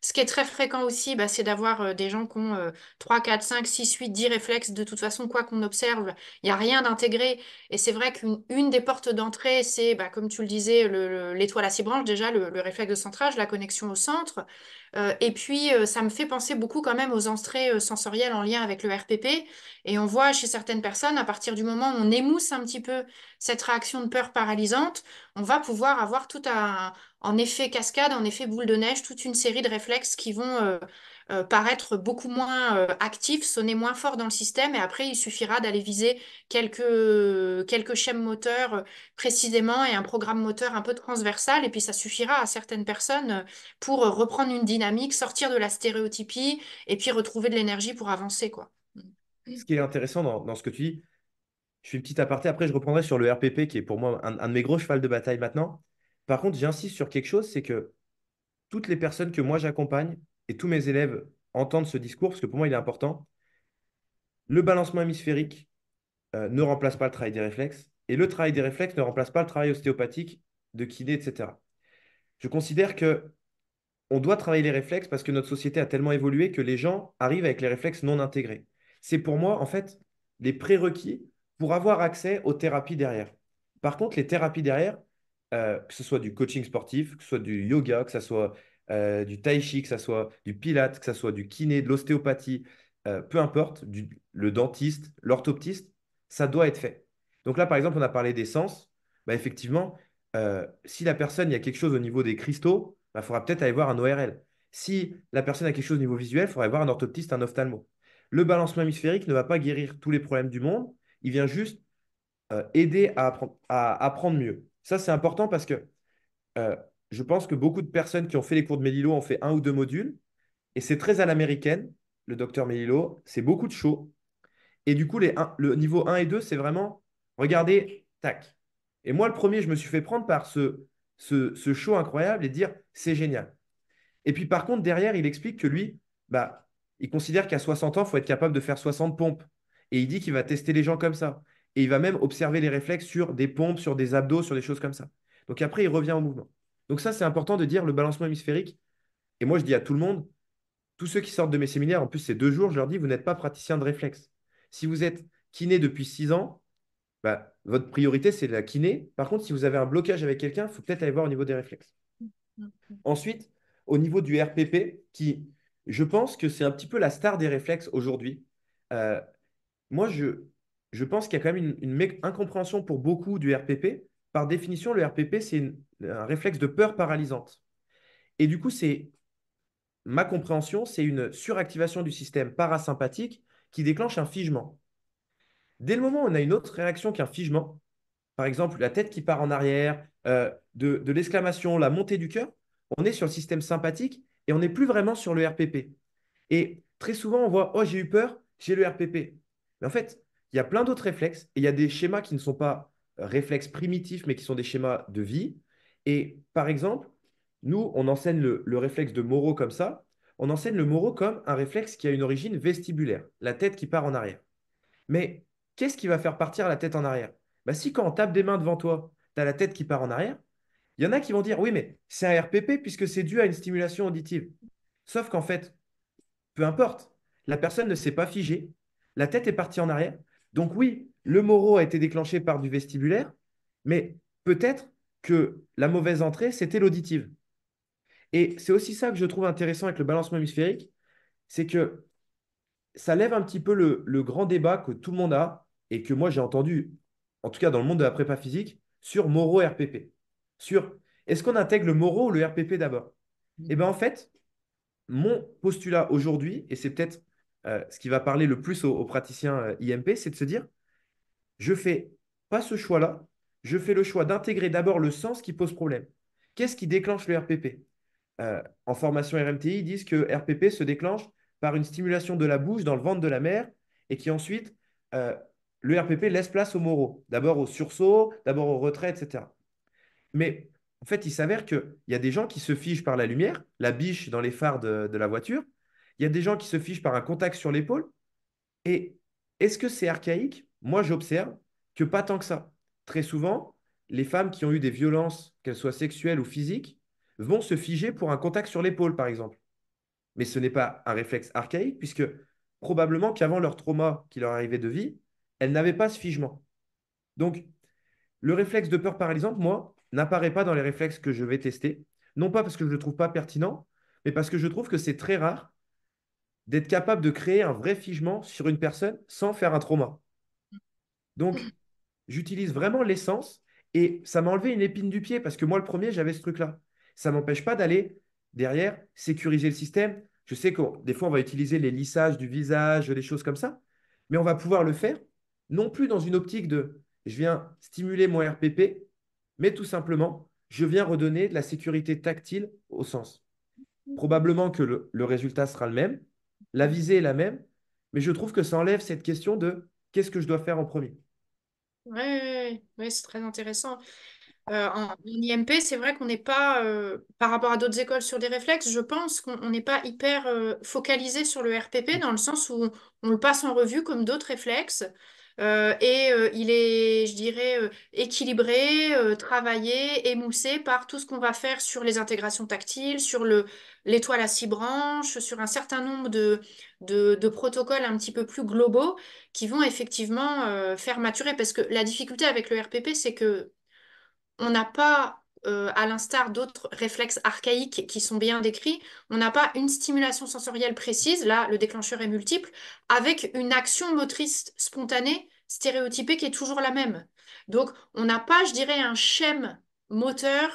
Ce qui est très fréquent aussi, bah, c'est d'avoir euh, des gens qui ont 3, 4, 5, 6, 8, 10 réflexes. De toute façon, quoi qu'on observe, il n'y a rien d'intégré. Et c'est vrai qu'une des portes d'entrée, c'est, bah, comme tu le disais, l'étoile à six branches, déjà le réflexe de centrage, la connexion au centre. Euh, et puis, euh, ça me fait penser beaucoup quand même aux entrées euh, sensorielles en lien avec le RPP. Et on voit chez certaines personnes, à partir du moment où on émousse un petit peu cette réaction de peur paralysante, on va pouvoir avoir tout un, en effet cascade, en effet boule de neige, toute une série de réflexes qui vont, euh, paraître beaucoup moins actifs euh, actif, sonner moins fort dans le système, et après, il suffira d'aller viser quelques, quelques moteurs euh, précisément et un programme moteur un peu transversal, et puis ça suffira à certaines personnes pour reprendre une dynamique, sortir de la stéréotypie, et puis retrouver de l'énergie pour avancer. Quoi. Ce qui est intéressant dans, ce que tu dis, je fais une petite aparté, après je reprendrai sur le RPP qui est pour moi un, de mes gros chevals de bataille maintenant. Par contre, j'insiste sur quelque chose, c'est que toutes les personnes que moi j'accompagne, et tous mes élèves entendent ce discours, parce que pour moi, il est important. Le balancement hémisphérique euh, ne remplace pas le travail des réflexes, et le travail des réflexes ne remplace pas le travail ostéopathique, de kiné, etc. Je considère que on doit travailler les réflexes parce que notre société a tellement évolué que les gens arrivent avec les réflexes non intégrés. C'est pour moi, en fait, les prérequis pour avoir accès aux thérapies derrière. Par contre, les thérapies derrière, euh, que ce soit du coaching sportif, que ce soit du yoga, que ce soit euh, du tai chi, que ça soit du pilate, que ce soit du kiné, de l'ostéopathie, euh, peu importe, le dentiste, l'orthoptiste, ça doit être fait. Donc là, par exemple, on a parlé des sens. Bah, effectivement, euh, si la personne, il y a quelque chose au niveau des cristaux, il bah, faudra peut-être aller voir un ORL. Si la personne a quelque chose au niveau visuel, il faudra aller voir un orthoptiste, un ophtalmo. Le balancement hémisphérique ne va pas guérir tous les problèmes du monde, il vient juste aider à, apprendre à apprendre mieux. Ça, c'est important parce que je pense que beaucoup de personnes qui ont fait les cours de Melillo ont fait un ou deux modules. Et c'est très à l'américaine, le docteur Melillo. C'est beaucoup de show. Et du coup, les le niveau 1 et 2, c'est vraiment regardez, tac. Et moi, le premier, je me suis fait prendre par ce, ce, show incroyable et dire c'est génial. Et puis, par contre, derrière, il explique que lui, bah, il considère qu'à 60 ans, il faut être capable de faire 60 pompes. Et il dit qu'il va tester les gens comme ça. Et il va même observer les réflexes sur des pompes, sur des abdos, sur des choses comme ça. Donc après, il revient au mouvement. Donc ça, c'est important de dire le balancement hémisphérique. Et moi, je dis à tout le monde, tous ceux qui sortent de mes séminaires, en plus ces deux jours, je leur dis, vous n'êtes pas praticien de réflexe. Si vous êtes kiné depuis six ans, bah, votre priorité, c'est la kiné. Par contre, si vous avez un blocage avec quelqu'un, il faut peut-être aller voir au niveau des réflexes. Ensuite, au niveau du RPP, qui, je pense que c'est un petit peu la star des réflexes aujourd'hui. Euh, moi, je, pense qu'il y a quand même une incompréhension pour beaucoup du RPP par définition, le RPP, c'est un réflexe de peur paralysante. Et du coup, c'est ma compréhension, c'est une suractivation du système parasympathique qui déclenche un figement. Dès le moment où on a une autre réaction qu'un figement, par exemple la tête qui part en arrière, euh, de, de l'exclamation, la montée du cœur, on est sur le système sympathique et on n'est plus vraiment sur le RPP. Et très souvent, on voit Oh, j'ai eu peur, j'ai le RPP. Mais en fait, il y a plein d'autres réflexes et il y a des schémas qui ne sont pas réflexes primitifs, mais qui sont des schémas de vie. Et par exemple, nous, on enseigne le, réflexe de Moreau comme ça. On enseigne le Moreau comme un réflexe qui a une origine vestibulaire, la tête qui part en arrière. Mais qu'est-ce qui va faire partir la tête en arrière bah, Si quand on tape des mains devant toi, tu as la tête qui part en arrière, il y en a qui vont dire oui, mais c'est un RPP puisque c'est dû à une stimulation auditive. Sauf qu'en fait, peu importe, la personne ne s'est pas figée, la tête est partie en arrière. Donc oui, le Moro a été déclenché par du vestibulaire, mais peut-être que la mauvaise entrée, c'était l'auditive. Et c'est aussi ça que je trouve intéressant avec le balancement hémisphérique, c'est que ça lève un petit peu le, grand débat que tout le monde a et que moi j'ai entendu, en tout cas dans le monde de la prépa physique, sur Moro-RPP. Sur est-ce qu'on intègre le Moro ou le RPP d'abord mm. Et eh bien en fait, mon postulat aujourd'hui, et c'est peut-être euh, ce qui va parler le plus aux, praticiens euh, IMP, c'est de se dire je fais pas ce choix-là, je fais le choix d'intégrer d'abord le sens qui pose problème. Qu'est-ce qui déclenche le RPP euh, En formation RMTI, ils disent que RPP se déclenche par une stimulation de la bouche dans le ventre de la mer et qui ensuite, euh, le RPP laisse place aux moraux, d'abord au sursaut, d'abord au retrait, etc. Mais en fait, il s'avère qu'il y a des gens qui se figent par la lumière, la biche dans les phares de, de la voiture, il y a des gens qui se figent par un contact sur l'épaule. Et est-ce que c'est archaïque moi, j'observe que pas tant que ça. Très souvent, les femmes qui ont eu des violences, qu'elles soient sexuelles ou physiques, vont se figer pour un contact sur l'épaule, par exemple. Mais ce n'est pas un réflexe archaïque, puisque probablement qu'avant leur trauma qui leur arrivait de vie, elles n'avaient pas ce figement. Donc, le réflexe de peur, paralysante, moi, n'apparaît pas dans les réflexes que je vais tester. Non pas parce que je ne le trouve pas pertinent, mais parce que je trouve que c'est très rare d'être capable de créer un vrai figement sur une personne sans faire un trauma. Donc, j'utilise vraiment l'essence et ça m'a enlevé une épine du pied parce que moi, le premier, j'avais ce truc-là. Ça ne m'empêche pas d'aller derrière, sécuriser le système. Je sais que des fois, on va utiliser les lissages du visage, des choses comme ça, mais on va pouvoir le faire non plus dans une optique de je viens stimuler mon RPP, mais tout simplement, je viens redonner de la sécurité tactile au sens. Probablement que le, le résultat sera le même, la visée est la même, mais je trouve que ça enlève cette question de qu'est-ce que je dois faire en premier. Ouais, ouais, c'est très intéressant. Euh, en, IMP, c'est vrai qu'on n'est pas, euh, par rapport à d'autres écoles sur des réflexes, je pense qu'on n'est pas hyper euh, focalisé sur le RPP dans le sens où on le passe en revue comme d'autres réflexes. Euh, et euh, il est, je dirais, euh, équilibré, travaillé, émoussé par tout ce qu'on va faire sur les intégrations tactiles, sur le, l'étoile à six branches, sur un certain nombre de, de, de, protocoles un petit peu plus globaux qui vont effectivement faire maturer. Parce que la difficulté avec le RPP, c'est que on n'a pas euh, à l'instar d'autres réflexes archaïques qui sont bien décrits, on n'a pas une stimulation sensorielle précise, là le déclencheur est multiple, avec une action motrice spontanée, stéréotypée qui est toujours la même. Donc on n'a pas, je dirais, un schème moteur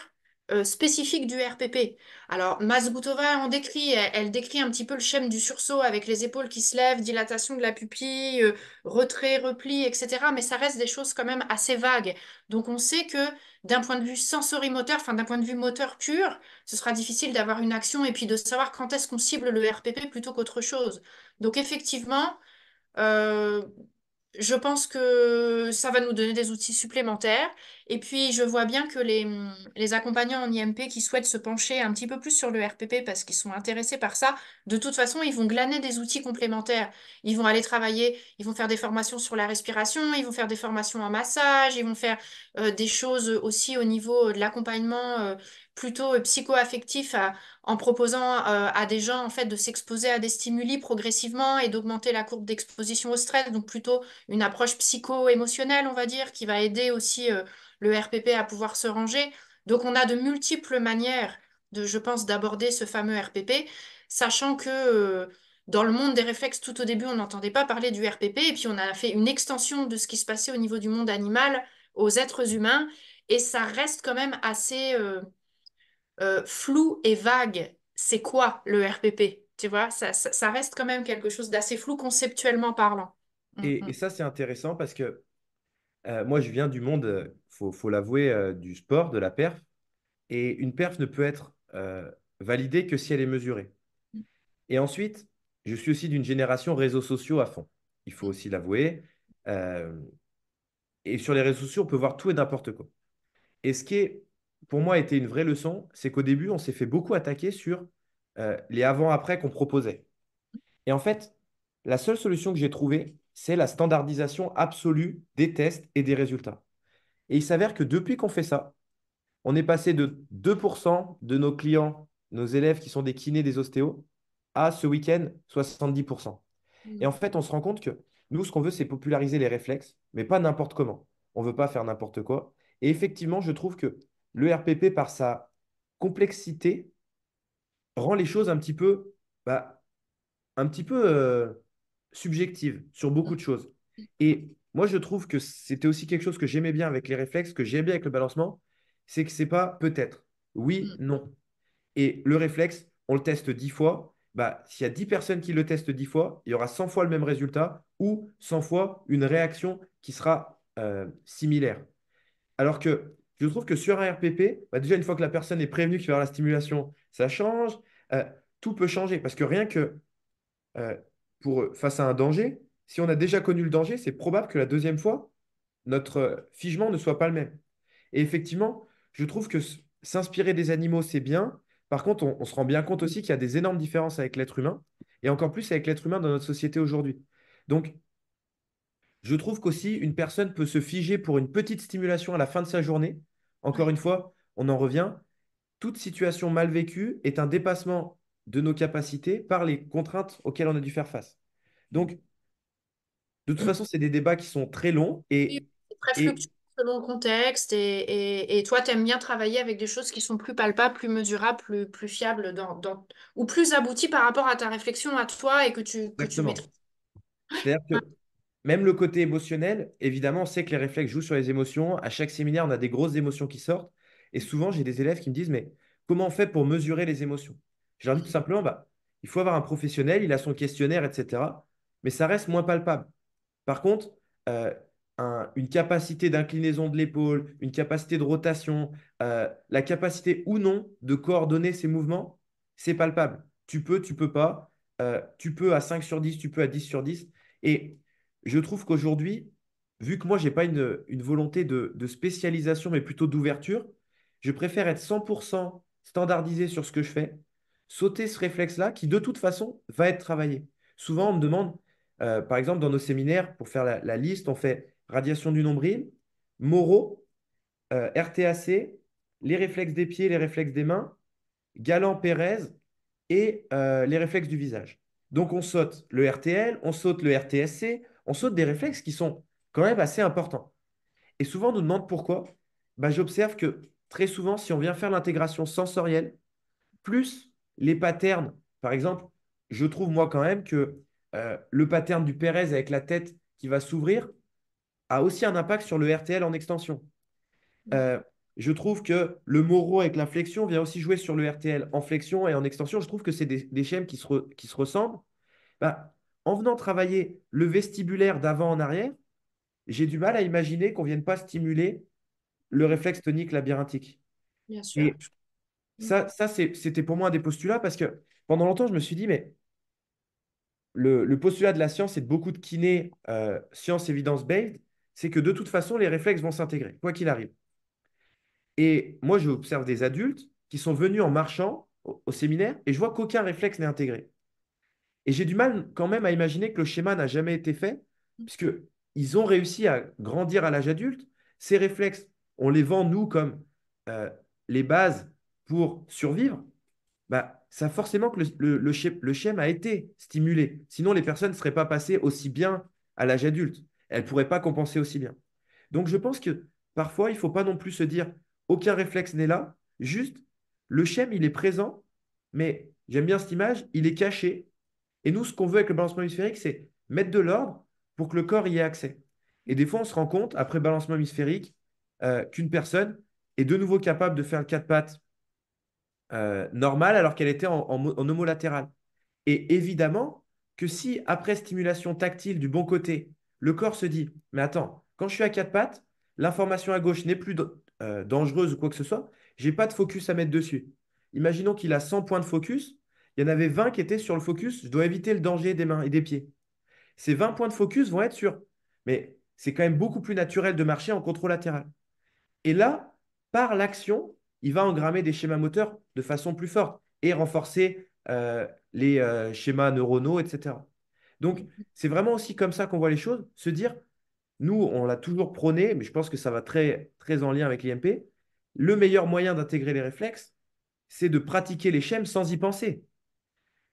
euh, spécifique du RPP. Alors, Mazgutova en décrit, elle, décrit un petit peu le schème du sursaut avec les épaules qui se lèvent, dilatation de la pupille, euh, retrait, repli, etc. Mais ça reste des choses quand même assez vagues. Donc, on sait que d'un point de vue sensorimoteur, enfin d'un point de vue moteur pur, ce sera difficile d'avoir une action et puis de savoir quand est-ce qu'on cible le RPP plutôt qu'autre chose. Donc, effectivement, euh, je pense que ça va nous donner des outils supplémentaires. Et puis, je vois bien que les, les accompagnants en IMP qui souhaitent se pencher un petit peu plus sur le RPP parce qu'ils sont intéressés par ça, de toute façon, ils vont glaner des outils complémentaires. Ils vont aller travailler, ils vont faire des formations sur la respiration, ils vont faire des formations en massage, ils vont faire euh, des choses aussi au niveau euh, de l'accompagnement euh, plutôt euh, psycho-affectif en proposant euh, à des gens en fait de s'exposer à des stimuli progressivement et d'augmenter la courbe d'exposition au stress, donc plutôt une approche psycho-émotionnelle, on va dire, qui va aider aussi euh, le RPP à pouvoir se ranger. Donc on a de multiples manières de, je pense, d'aborder ce fameux RPP, sachant que dans le monde des réflexes, tout au début, on n'entendait pas parler du RPP, et puis on a fait une extension de ce qui se passait au niveau du monde animal aux êtres humains, et ça reste quand même assez euh, flou et vague, c'est quoi le RPP Tu vois, ça, reste quand même quelque chose d'assez flou conceptuellement parlant. Et, mm, mm. ça, c'est intéressant parce que euh, moi, je viens du monde, euh, faut, faut l'avouer, du sport, de la perf. Et une perf ne peut être validée que si elle est mesurée. Mm. Et ensuite, je suis aussi d'une génération réseaux sociaux à fond. Il faut aussi l'avouer. et sur les réseaux sociaux, on peut voir tout et n'importe quoi. Et ce qui est pour moi, était une vraie leçon, c'est qu'au début, on s'est fait beaucoup attaquer sur euh, les avant-après qu'on proposait. Et en fait, la seule solution que j'ai trouvée, c'est la standardisation absolue des tests et des résultats. Et il s'avère que depuis qu'on fait ça, on est passé de 2% de nos clients, nos élèves qui sont des kinés, des ostéos, à ce week-end 70%. Et en fait, on se rend compte que nous, ce qu'on veut, c'est populariser les réflexes, mais pas n'importe comment. On ne veut pas faire n'importe quoi. Et effectivement, je trouve que le RPP, par sa complexité, rend les choses un petit peu, bah, un petit peu subjective euh, subjectives sur beaucoup de choses. Et moi, je trouve que c'était aussi quelque chose que j'aimais bien avec les réflexes, que j'aimais bien avec le balancement, c'est que c'est pas peut-être, oui, mm. non. Et le réflexe, on le teste dix fois. Bah, S'il y a dix personnes qui le testent dix fois, il y aura 100 fois le même résultat ou 100 fois une réaction qui sera euh, similaire. Alors que je trouve que sur un RPP, bah, déjà, une fois que la personne est prévenue qu'il va avoir la stimulation, ça change. Euh, tout peut changer parce que rien que euh, face à un danger, si on a déjà connu le danger, c'est probable que la deuxième fois, notre euh, figement ne soit pas le même. Et effectivement, je trouve que s'inspirer des animaux, c'est bien. Par contre, on, se rend bien compte aussi qu'il y a des énormes différences avec l'être humain et encore plus avec l'être humain dans notre société aujourd'hui. Donc, je trouve qu'aussi, une personne peut se figer pour une petite stimulation à la fin de sa journée encore une fois, on en revient. Toute situation mal vécue est un dépassement de nos capacités par les contraintes auxquelles on a dû faire face. Donc, de toute mm. façon, c'est des débats qui sont très longs et, très selon le contexte. Et, toi, tu aimes bien travailler avec des choses qui sont plus palpables, plus mesurables, plus, plus fiables dans, ou plus abouties par rapport à ta réflexion à toi et que tu, maîtrises. C'est-à-dire que même le côté émotionnel, évidemment, on sait que les réflexes jouent sur les émotions. À chaque séminaire, on a des grosses émotions qui sortent. Et souvent, j'ai des élèves qui me disent, mais comment on fait pour mesurer les émotions Je leur dis tout simplement, bah, il faut avoir un professionnel, il a son questionnaire, etc. Mais ça reste moins palpable. Par contre, euh, une capacité d'inclinaison de l'épaule, une capacité de rotation, euh, la capacité ou non de coordonner ces mouvements, c'est palpable. Tu peux, tu peux pas. Euh, tu peux à 5 sur 10, tu peux à 10 sur 10. Et je trouve qu'aujourd'hui, vu que moi, je n'ai pas une, volonté de, spécialisation, mais plutôt d'ouverture, je préfère être 100% standardisé sur ce que je fais, sauter ce réflexe-là qui, de toute façon, va être travaillé. Souvent, on me demande, euh, par exemple, dans nos séminaires, pour faire la, liste, on fait radiation du nombril, moro, euh, RTAC, les réflexes des pieds, les réflexes des mains, Galant-Pérez et euh, les réflexes du visage. Donc, on saute le RTL, on saute le RTSC, on saute des réflexes qui sont quand même assez importants. Et souvent, on nous demande pourquoi. Bah, j'observe que très souvent, si on vient faire l'intégration sensorielle, plus les patterns, par exemple, je trouve moi quand même que euh, le pattern du Pérez avec la tête qui va s'ouvrir a aussi un impact sur le RTL en extension. Mmh. Euh, je trouve que le Moro avec la flexion vient aussi jouer sur le RTL en flexion et en extension. Je trouve que c'est des, des, schèmes qui se, ressemblent. Bah, en venant travailler le vestibulaire d'avant en arrière, j'ai du mal à imaginer qu'on ne vienne pas stimuler le réflexe tonique labyrinthique. Bien sûr. ça, c'était pour moi un des postulats parce que pendant longtemps, je me suis dit, mais le, postulat de la science et de beaucoup de kinés, euh, science evidence-based, c'est que de toute façon, les réflexes vont s'intégrer, quoi qu'il arrive. Et moi, j'observe des adultes qui sont venus en marchant au séminaire et je vois qu'aucun réflexe n'est intégré. Et j'ai du mal quand même à imaginer que le schéma n'a jamais été fait, mm. puisqu'ils ils ont réussi à grandir à l'âge adulte. Ces réflexes, on les vend, nous, comme euh, les bases pour survivre. Bah, ça forcément que le, le, le, schéma a été stimulé. Sinon, les personnes ne seraient pas passées aussi bien à l'âge adulte. Elles ne pourraient pas compenser aussi bien. Donc, je pense que parfois, il ne faut pas non plus se dire aucun réflexe n'est là. Juste, le schéma, il est présent, mais j'aime bien cette image, il est caché et nous, ce qu'on veut avec le balancement hémisphérique, c'est mettre de l'ordre pour que le corps y ait accès. Et des fois, on se rend compte, après balancement hémisphérique, euh, qu'une personne est de nouveau capable de faire le quatre pattes euh, normal alors qu'elle était en, homolatéral. Et évidemment que si, après stimulation tactile du bon côté, le corps se dit, mais attends, quand je suis à quatre pattes, l'information à gauche n'est plus euh, dangereuse ou quoi que ce soit, j'ai pas de focus à mettre dessus. Imaginons qu'il a 100 points de focus, il y en avait 20 qui étaient sur le focus, je dois éviter le danger des mains et des pieds. Ces 20 points de focus vont être sûrs, mais c'est quand même beaucoup plus naturel de marcher en contrôle latéral. Et là, par l'action, il va engrammer des schémas moteurs de façon plus forte et renforcer euh, les euh, schémas neuronaux, etc. Donc, c'est vraiment aussi comme ça qu'on voit les choses, se dire, nous, on l'a toujours prôné, mais je pense que ça va très, très en lien avec l'IMP, le meilleur moyen d'intégrer les réflexes, c'est de pratiquer les schèmes sans y penser.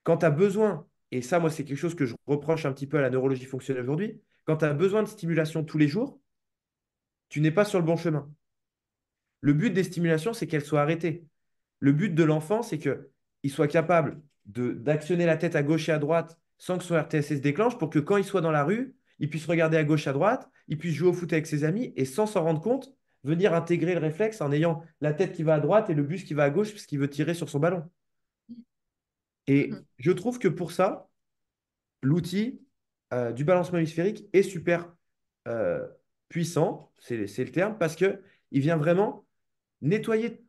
Quand tu as besoin, et ça, moi, c'est quelque chose que je reproche un petit peu à la neurologie fonctionnelle aujourd'hui, quand tu as besoin de stimulation tous les jours, tu n'es pas sur le bon chemin. Le but des stimulations, c'est qu'elles soient arrêtées. Le but de l'enfant, c'est qu'il soit capable d'actionner la tête à gauche et à droite sans que son RTS se déclenche pour que quand il soit dans la rue, il puisse regarder à gauche, à droite, il puisse jouer au foot avec ses amis et sans s'en rendre compte, venir intégrer le réflexe en ayant la tête qui va à droite et le bus qui va à gauche puisqu'il veut tirer sur son ballon. Et mm. je trouve que pour ça, l'outil euh, du balancement hémisphérique est super euh, puissant, c'est le terme, parce qu'il vient vraiment nettoyer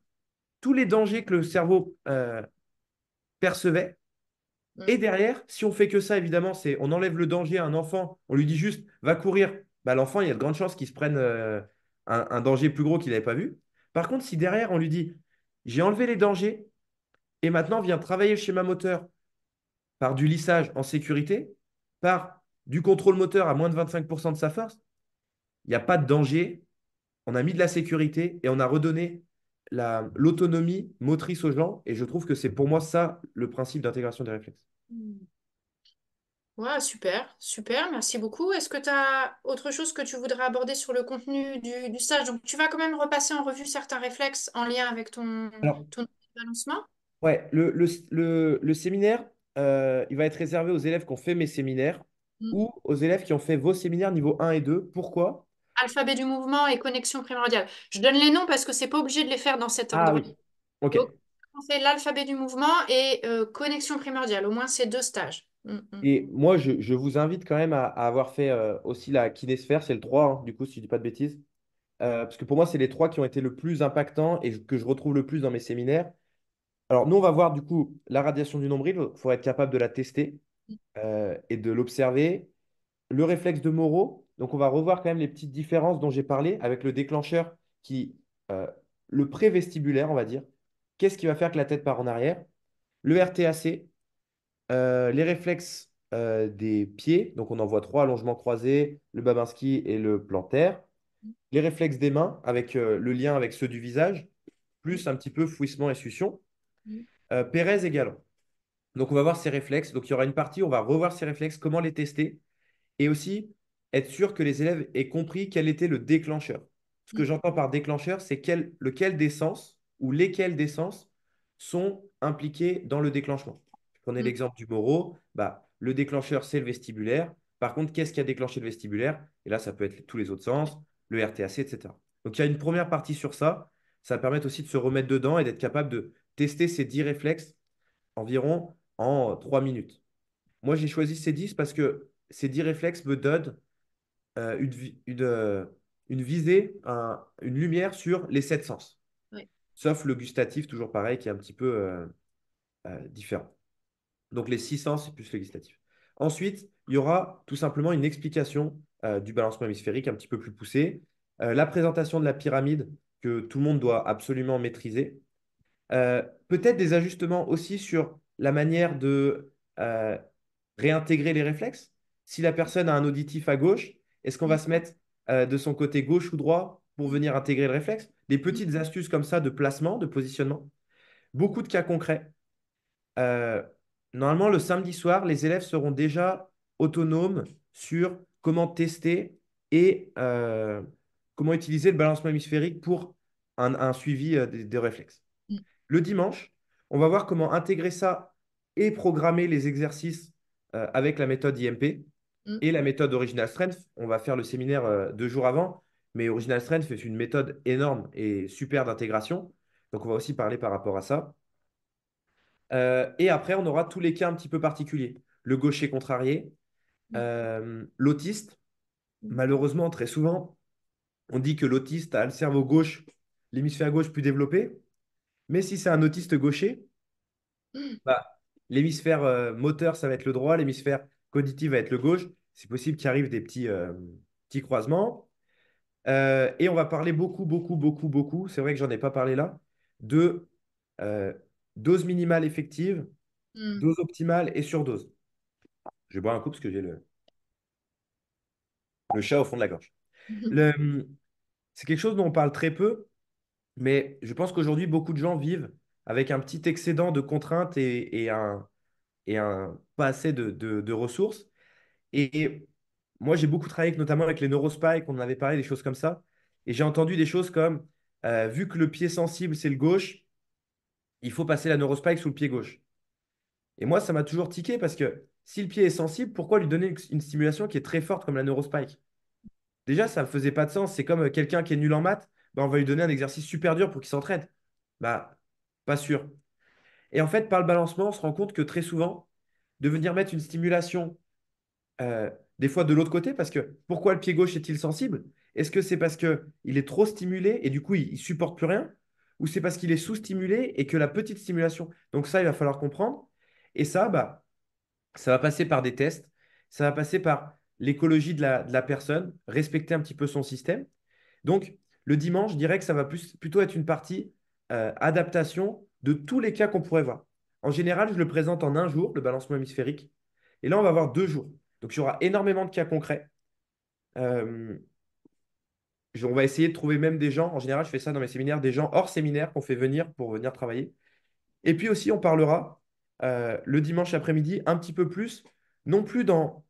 tous les dangers que le cerveau euh, percevait. Mm. Et derrière, si on fait que ça, évidemment, c'est on enlève le danger à un enfant, on lui dit juste va courir, bah, l'enfant, il y a de grandes chances qu'il se prenne un, danger plus gros qu'il n'avait pas vu. Par contre, si derrière, on lui dit j'ai enlevé les dangers, et maintenant vient travailler chez ma moteur par du lissage en sécurité, par du contrôle moteur à moins de 25% de sa force, il n'y a pas de danger. On a mis de la sécurité et on a redonné l'autonomie motrice aux gens. Et je trouve que c'est pour moi ça le principe d'intégration des réflexes. Mmh. super, super, merci beaucoup. Est-ce que tu as autre chose que tu voudrais aborder sur le contenu du, stage Donc, tu vas quand même repasser en revue certains réflexes en lien avec ton, annoncement ton Ouais, le, séminaire, euh, il va être réservé aux élèves qui ont fait mes séminaires mm. ou aux élèves qui ont fait vos séminaires niveau 1 et 2. Pourquoi Alphabet du mouvement et connexion primordiale. Je donne les noms parce que c'est pas obligé de les faire dans cet ah ordre. Donc, on fait l'alphabet du mouvement et euh, connexion primordiale, au moins c'est deux stages. Mm, mm. Et moi, je, vous invite quand même à, avoir fait euh, aussi la kinésphère, c'est le 3, hein, du coup, si je ne dis pas de bêtises. parce que pour moi, c'est les trois qui ont été le plus impactants et que je retrouve le plus dans mes séminaires. Alors, nous, on va voir du coup la radiation du nombril. Il faut être capable de la tester euh, et de l'observer. Le réflexe de Moreau. Donc, on va revoir quand même les petites différences dont j'ai parlé avec le déclencheur qui, euh, le prévestibulaire, on va dire. Qu'est-ce qui va faire que la tête part en arrière Le RTAC, euh, les réflexes des pieds. Donc, on en voit trois allongements croisés, le Babinski et le plantaire. Les réflexes des mains avec le lien avec ceux du visage, plus un petit peu fouissement et succion. Euh, Pérez et également. Donc, on va voir ses réflexes. Donc, il y aura une partie, on va revoir ses réflexes, comment les tester. Et aussi, être sûr que les élèves aient compris quel était le déclencheur. Ce que mm. j'entends par déclencheur, c'est lequel des sens ou lesquels des sens sont impliqués dans le déclenchement. Prenez mm. l'exemple du Moro. Bah, le déclencheur, c'est le vestibulaire. Par contre, qu'est-ce qui a déclenché le vestibulaire Et là, ça peut être tous les autres sens, le RTAC, etc. Donc, il y a une première partie sur ça. Ça va permettre aussi de se remettre dedans et d'être capable de tester ces 10 réflexes environ en 3 minutes. Moi, j'ai choisi ces 10 parce que ces 10 réflexes me donnent euh, euh, une, visée, une lumière sur les 7 sens. Sauf le gustatif, toujours pareil, qui est un petit peu euh, différent. Donc les 6 sens plus le gustatif. Ensuite, il y aura tout simplement une explication du balancement hémisphérique un petit peu plus poussée, la présentation de la pyramide que tout le monde doit absolument maîtriser, euh, peut-être des ajustements aussi sur la manière de euh, réintégrer les réflexes. Si la personne a un auditif à gauche, est-ce qu'on va mm. se mettre euh, de son côté gauche ou droit pour venir intégrer le réflexe Des mm. petites astuces comme ça de placement, de positionnement. Beaucoup de cas concrets. normalement, le samedi soir, les élèves seront déjà autonomes sur comment tester et comment utiliser le balancement hémisphérique pour un, suivi des réflexes. Le dimanche, on va voir comment intégrer ça et programmer les exercices euh, avec la méthode IMP mm. et la méthode Original Strength. On va faire le séminaire euh, deux jours avant, mais Original Strength est une méthode énorme et super d'intégration. Donc, on va aussi parler par rapport à ça. Euh, et après, on aura tous les cas un petit peu particuliers. Le gaucher contrarié, mm. l'autiste. Mm. Malheureusement, très souvent, on dit que l'autiste a le cerveau gauche, l'hémisphère gauche plus développé. Mais si c'est un autiste gaucher, mm. bah, l'hémisphère euh, moteur, ça va être le droit, l'hémisphère cognitif va être le gauche. C'est possible qu'il arrive des petits, euh, petits croisements. Euh, et on va parler beaucoup, beaucoup, beaucoup, beaucoup, c'est vrai que j'en ai pas parlé là, de dose minimale effective, mm. dose optimale et surdose. Je vais boire un coup parce que j'ai le, le chat au fond de la gorge. c'est quelque chose dont on parle très peu, mais je pense qu'aujourd'hui, beaucoup de gens vivent avec un petit excédent de contraintes et, et un, et pas assez de, ressources. Et, moi, j'ai beaucoup travaillé notamment avec les neurospikes, on en avait parlé, des choses comme ça. Et j'ai entendu des choses comme, euh, vu que le pied sensible, c'est le gauche, il faut passer la neurospike sous le pied gauche. Et moi, ça m'a toujours tiqué parce que si le pied est sensible, pourquoi lui donner une stimulation qui est très forte comme la neurospike Déjà, ça ne faisait pas de sens. C'est comme euh, quelqu'un qui est nul en maths bah, on va lui donner un exercice super dur pour qu'il s'entraîne. Bah, pas sûr. Et en fait, par le balancement, on se rend compte que très souvent, de venir mettre une stimulation, euh, des fois de l'autre côté, parce que pourquoi le pied gauche est-il sensible Est-ce que c'est parce qu'il est trop stimulé et du coup, il ne supporte plus rien Ou c'est parce qu'il est sous-stimulé et que la petite stimulation Donc ça, il va falloir comprendre. Et ça, bah, ça va passer par des tests, ça va passer par l'écologie de la, de la personne, respecter un petit peu son système. Donc, le dimanche, je dirais que ça va plutôt être une partie euh, adaptation de tous les cas qu'on pourrait voir. En général, je le présente en un jour, le balancement hémisphérique. Et là, on va avoir deux jours. Donc, il y aura énormément de cas concrets. Euh, on va essayer de trouver même des gens, en général, je fais ça dans mes séminaires, des gens hors séminaire qu'on fait venir pour venir travailler. Et puis aussi, on parlera euh, le dimanche après-midi un petit peu plus, non plus dans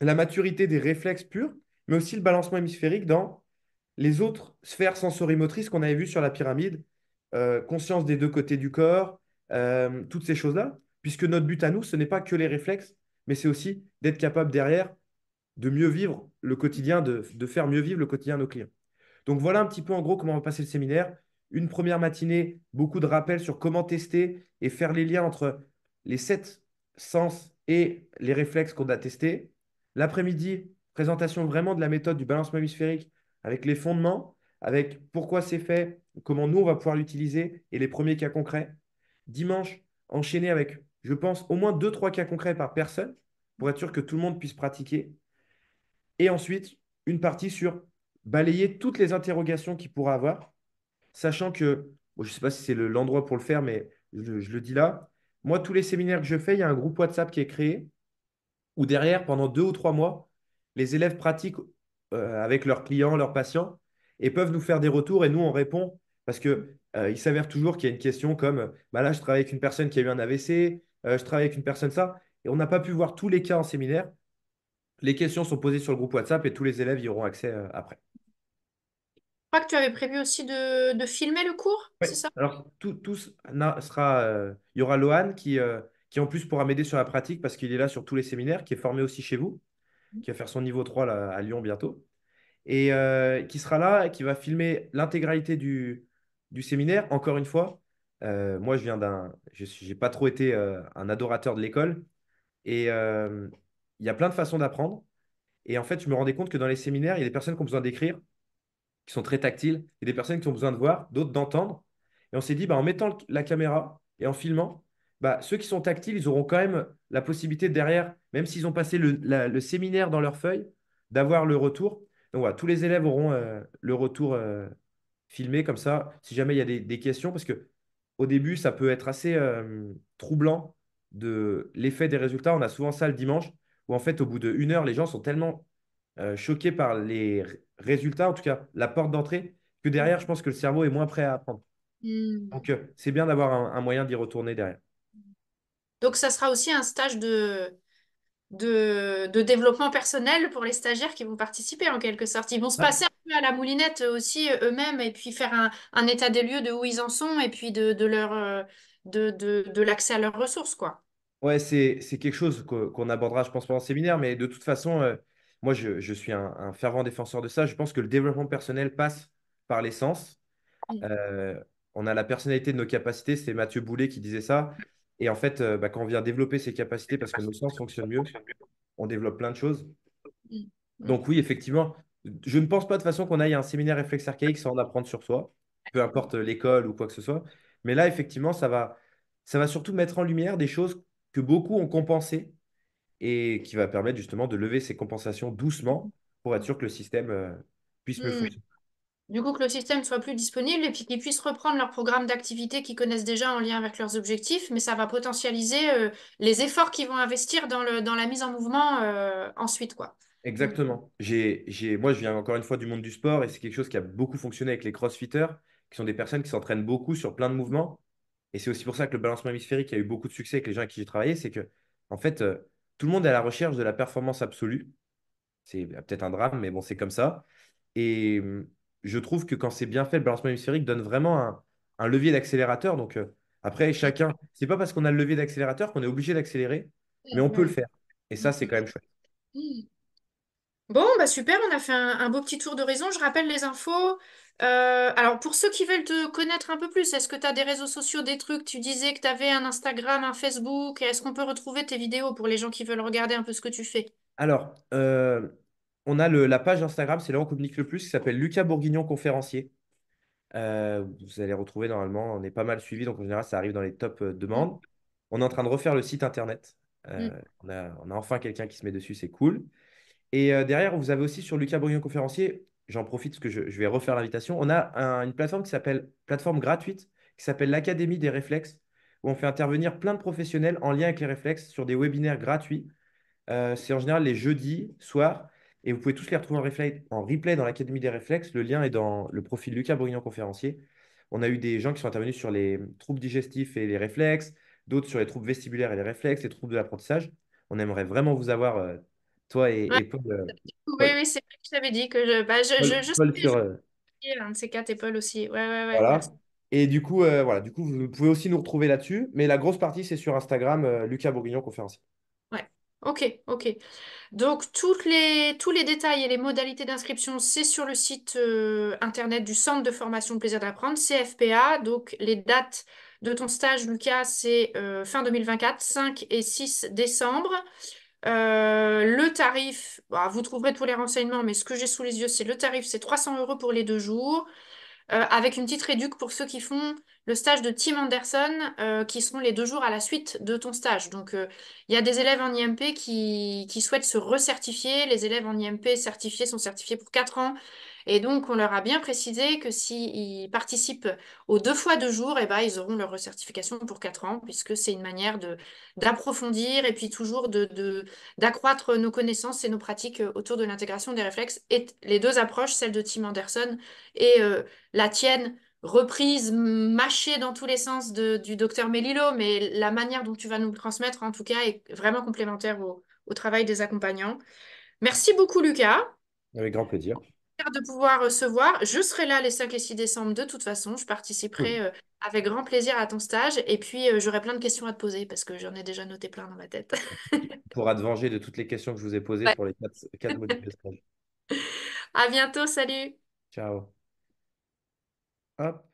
la maturité des réflexes purs, mais aussi le balancement hémisphérique dans les autres sphères sensorimotrices qu'on avait vues sur la pyramide, euh, conscience des deux côtés du corps, euh, toutes ces choses-là, puisque notre but à nous, ce n'est pas que les réflexes, mais c'est aussi d'être capable derrière de mieux vivre le quotidien, de, faire mieux vivre le quotidien de nos clients. Donc voilà un petit peu en gros comment on va passer le séminaire. Une première matinée, beaucoup de rappels sur comment tester et faire les liens entre les sept sens et les réflexes qu'on a testés. L'après-midi, présentation vraiment de la méthode du balancement hémisphérique avec les fondements, avec pourquoi c'est fait, comment nous, on va pouvoir l'utiliser et les premiers cas concrets. Dimanche, enchaîner avec, je pense, au moins deux, trois cas concrets par personne pour être sûr que tout le monde puisse pratiquer. Et ensuite, une partie sur balayer toutes les interrogations qu'il pourra avoir, sachant que, je ne sais pas si c'est l'endroit pour le faire, mais je le dis là, moi, tous les séminaires que je fais, il y a un groupe WhatsApp qui est créé où derrière, pendant deux ou trois mois, les élèves pratiquent euh, avec leurs clients, leurs patients, et peuvent nous faire des retours et nous, on répond. Parce qu'il euh, s'avère toujours qu'il y a une question comme bah là, je travaille avec une personne qui a eu un AVC, euh, je travaille avec une personne ça, et on n'a pas pu voir tous les cas en séminaire. Les questions sont posées sur le groupe WhatsApp et tous les élèves y auront accès après. Je crois que tu avais prévu aussi de, filmer le cours, c'est ça Alors, tout, il y aura Lohan qui, qui en plus pourra m'aider sur la pratique parce qu'il est là sur tous les séminaires, qui est formé aussi chez vous. Mhm. qui va faire son niveau 3 à Lyon bientôt, et euh, qui sera là, qui va filmer l'intégralité du, séminaire. Encore une fois, euh, moi, je viens d'un. Je n'ai pas trop été euh, un adorateur de l'école, et il y a plein de façons d'apprendre. Et en fait, je me rendais compte que dans les séminaires, il y a des personnes qui ont besoin d'écrire, qui sont très tactiles, et des personnes qui ont besoin de voir, d'autres d'entendre. Et on s'est dit, bah, en mettant la caméra et en filmant, bah, ceux qui sont tactiles, ils auront quand même la possibilité derrière, même s'ils ont passé le, séminaire dans leur feuille, d'avoir le retour. Donc voilà, tous les élèves auront euh, le retour euh, filmé comme ça, si jamais il y a des, questions, parce que au début, ça peut être assez euh, troublant de l'effet des résultats. On a souvent ça le dimanche, où en fait, au bout d'une heure, les gens sont tellement choqués par les résultats, en tout cas la porte d'entrée, que derrière, je pense que le cerveau est moins prêt à apprendre. Mmh. Donc, c'est bien d'avoir un moyen d'y retourner derrière. Donc, ça sera aussi un stage de, de, développement personnel pour les stagiaires qui vont participer en quelque sorte. Ils vont se passer un peu à la moulinette euh, aussi euh, eux-mêmes et puis faire un, état des lieux de où ils en sont et puis de, leur euh, de, l'accès à leurs ressources. quoi. Ouais, c'est quelque chose qu'on abordera, je pense, pendant le séminaire, mais de toute façon, moi, je, suis un, fervent défenseur de ça. Je pense que le développement personnel passe par l'essence. on a la personnalité de nos capacités, c'est Mathieu Boulet qui disait ça. Et en fait, euh, bah, quand on vient développer ses capacités parce que nos sens fonctionnent mieux, on développe plein de choses. Mm. Mm. Donc oui, effectivement, je ne pense pas de façon qu'on aille à un séminaire réflexe archaïque sans en apprendre sur soi, peu importe l'école ou quoi que ce soit. Mais là, effectivement, ça va, ça va surtout mettre en lumière des choses que beaucoup ont compensées et qui va permettre justement de lever ces compensations doucement pour être sûr que le système euh, puisse me mm. fonctionner. Du coup, que le système soit plus disponible et puis qu'ils puissent reprendre leur programme d'activité qu'ils connaissent déjà en lien avec leurs objectifs, mais ça va potentialiser euh, les efforts qu'ils vont investir dans, le, dans la mise en mouvement euh, ensuite. quoi. Exactement. J'ai, moi, je viens encore une fois du monde du sport et c'est quelque chose qui a beaucoup fonctionné avec les crossfitters, qui sont des personnes qui s'entraînent beaucoup sur plein de mouvements. Et c'est aussi pour ça que le balancement hémisphérique a eu beaucoup de succès avec les gens avec qui j'ai travaillé, c'est que, en fait, euh, tout le monde est à la recherche de la performance absolue. C'est peut-être un drame, mais bon, c'est comme ça. Et je trouve que quand c'est bien fait, le balancement hémisphérique donne vraiment un, levier d'accélérateur. Donc euh, après, chacun, c'est pas parce qu'on a le levier d'accélérateur qu'on est obligé d'accélérer, mais on peut le faire. Et ça, c'est quand même chouette. Mm. Bon, bah super, on a fait un, beau petit tour de raison. Je rappelle les infos. Euh, alors, pour ceux qui veulent te connaître un peu plus, est-ce que tu as des réseaux sociaux, des trucs Tu disais que tu avais un Instagram, un Facebook. Est-ce qu'on peut retrouver tes vidéos pour les gens qui veulent regarder un peu ce que tu fais Alors, euh, on a la page Instagram, c'est là où on communique le plus, qui s'appelle Lucas Bourguignon Conférencier. Euh, vous allez retrouver normalement, on est pas mal suivi, donc en général, ça arrive dans les top euh, demandes. Mm. On est en train de refaire le site internet. Euh, mm. on, a, enfin quelqu'un qui se met dessus, c'est cool. Et derrière, vous avez aussi sur Lucas Bourguignon Conférencier, j'en profite parce que je, vais refaire l'invitation, on a une plateforme qui s'appelle, plateforme gratuite, qui s'appelle l'Académie des réflexes, où on fait intervenir plein de professionnels en lien avec les réflexes sur des webinaires gratuits. c'est en général les jeudis soirs. Et vous pouvez tous les retrouver en replay, dans l'Académie des réflexes. Le lien est dans le profil Lucas Bourguignon conférencier. On a eu des gens qui sont intervenus sur les troubles digestifs et les réflexes, d'autres sur les troubles vestibulaires et les réflexes, les troubles de l'apprentissage. On aimerait vraiment vous avoir, euh, toi et, Paul. Euh, oui, oui, c'est vrai que je t'avais dit que je, Paul, et Paul aussi. Ouais, ouais, ouais. Voilà. Et du coup, euh, voilà, du coup, vous pouvez aussi nous retrouver là-dessus. Mais la grosse partie, c'est sur Instagram, Lucas Bourguignon conférencier. Ok, ok. Donc toutes les, tous les détails et les modalités d'inscription, c'est sur le site euh, internet du Centre de formation Plaisir d'apprendre, CFPA. Donc les dates de ton stage, Lucas, c'est euh, fin 2024, 5 et 6 décembre. Euh, le tarif, bah, vous trouverez tous les renseignements, mais ce que j'ai sous les yeux, c'est le tarif, c'est 300 euros pour les deux jours, avec une petite réduction pour ceux qui font le stage de Tim Anderson, euh, qui seront les deux jours à la suite de ton stage. Donc, euh, il y a des élèves en IMP qui, souhaitent se recertifier. Les élèves en IMP certifiés sont certifiés pour quatre ans. Et donc, on leur a bien précisé que s'ils participent aux deux fois deux jours, eh ben, ils auront leur recertification pour quatre ans, puisque c'est une manière d'approfondir et puis toujours d'accroître de, nos connaissances et nos pratiques euh, autour de l'intégration des réflexes. Et les deux approches, celle de Tim Anderson et la tienne, reprise mâchée dans tous les sens du docteur Melillo, mais la manière dont tu vas nous le transmettre, en tout cas, est vraiment complémentaire au, travail des accompagnants. Merci beaucoup, Lucas. Avec grand plaisir. De pouvoir recevoir. Je serai là les 5 et 6 décembre de toute façon. Je participerai euh, avec grand plaisir à ton stage. Et puis, euh, j'aurai plein de questions à te poser parce que j'en ai déjà noté plein dans ma tête. Pour te venger de toutes les questions que je vous ai posées pour les 4 modules de stage. À bientôt. Salut. Ciao. up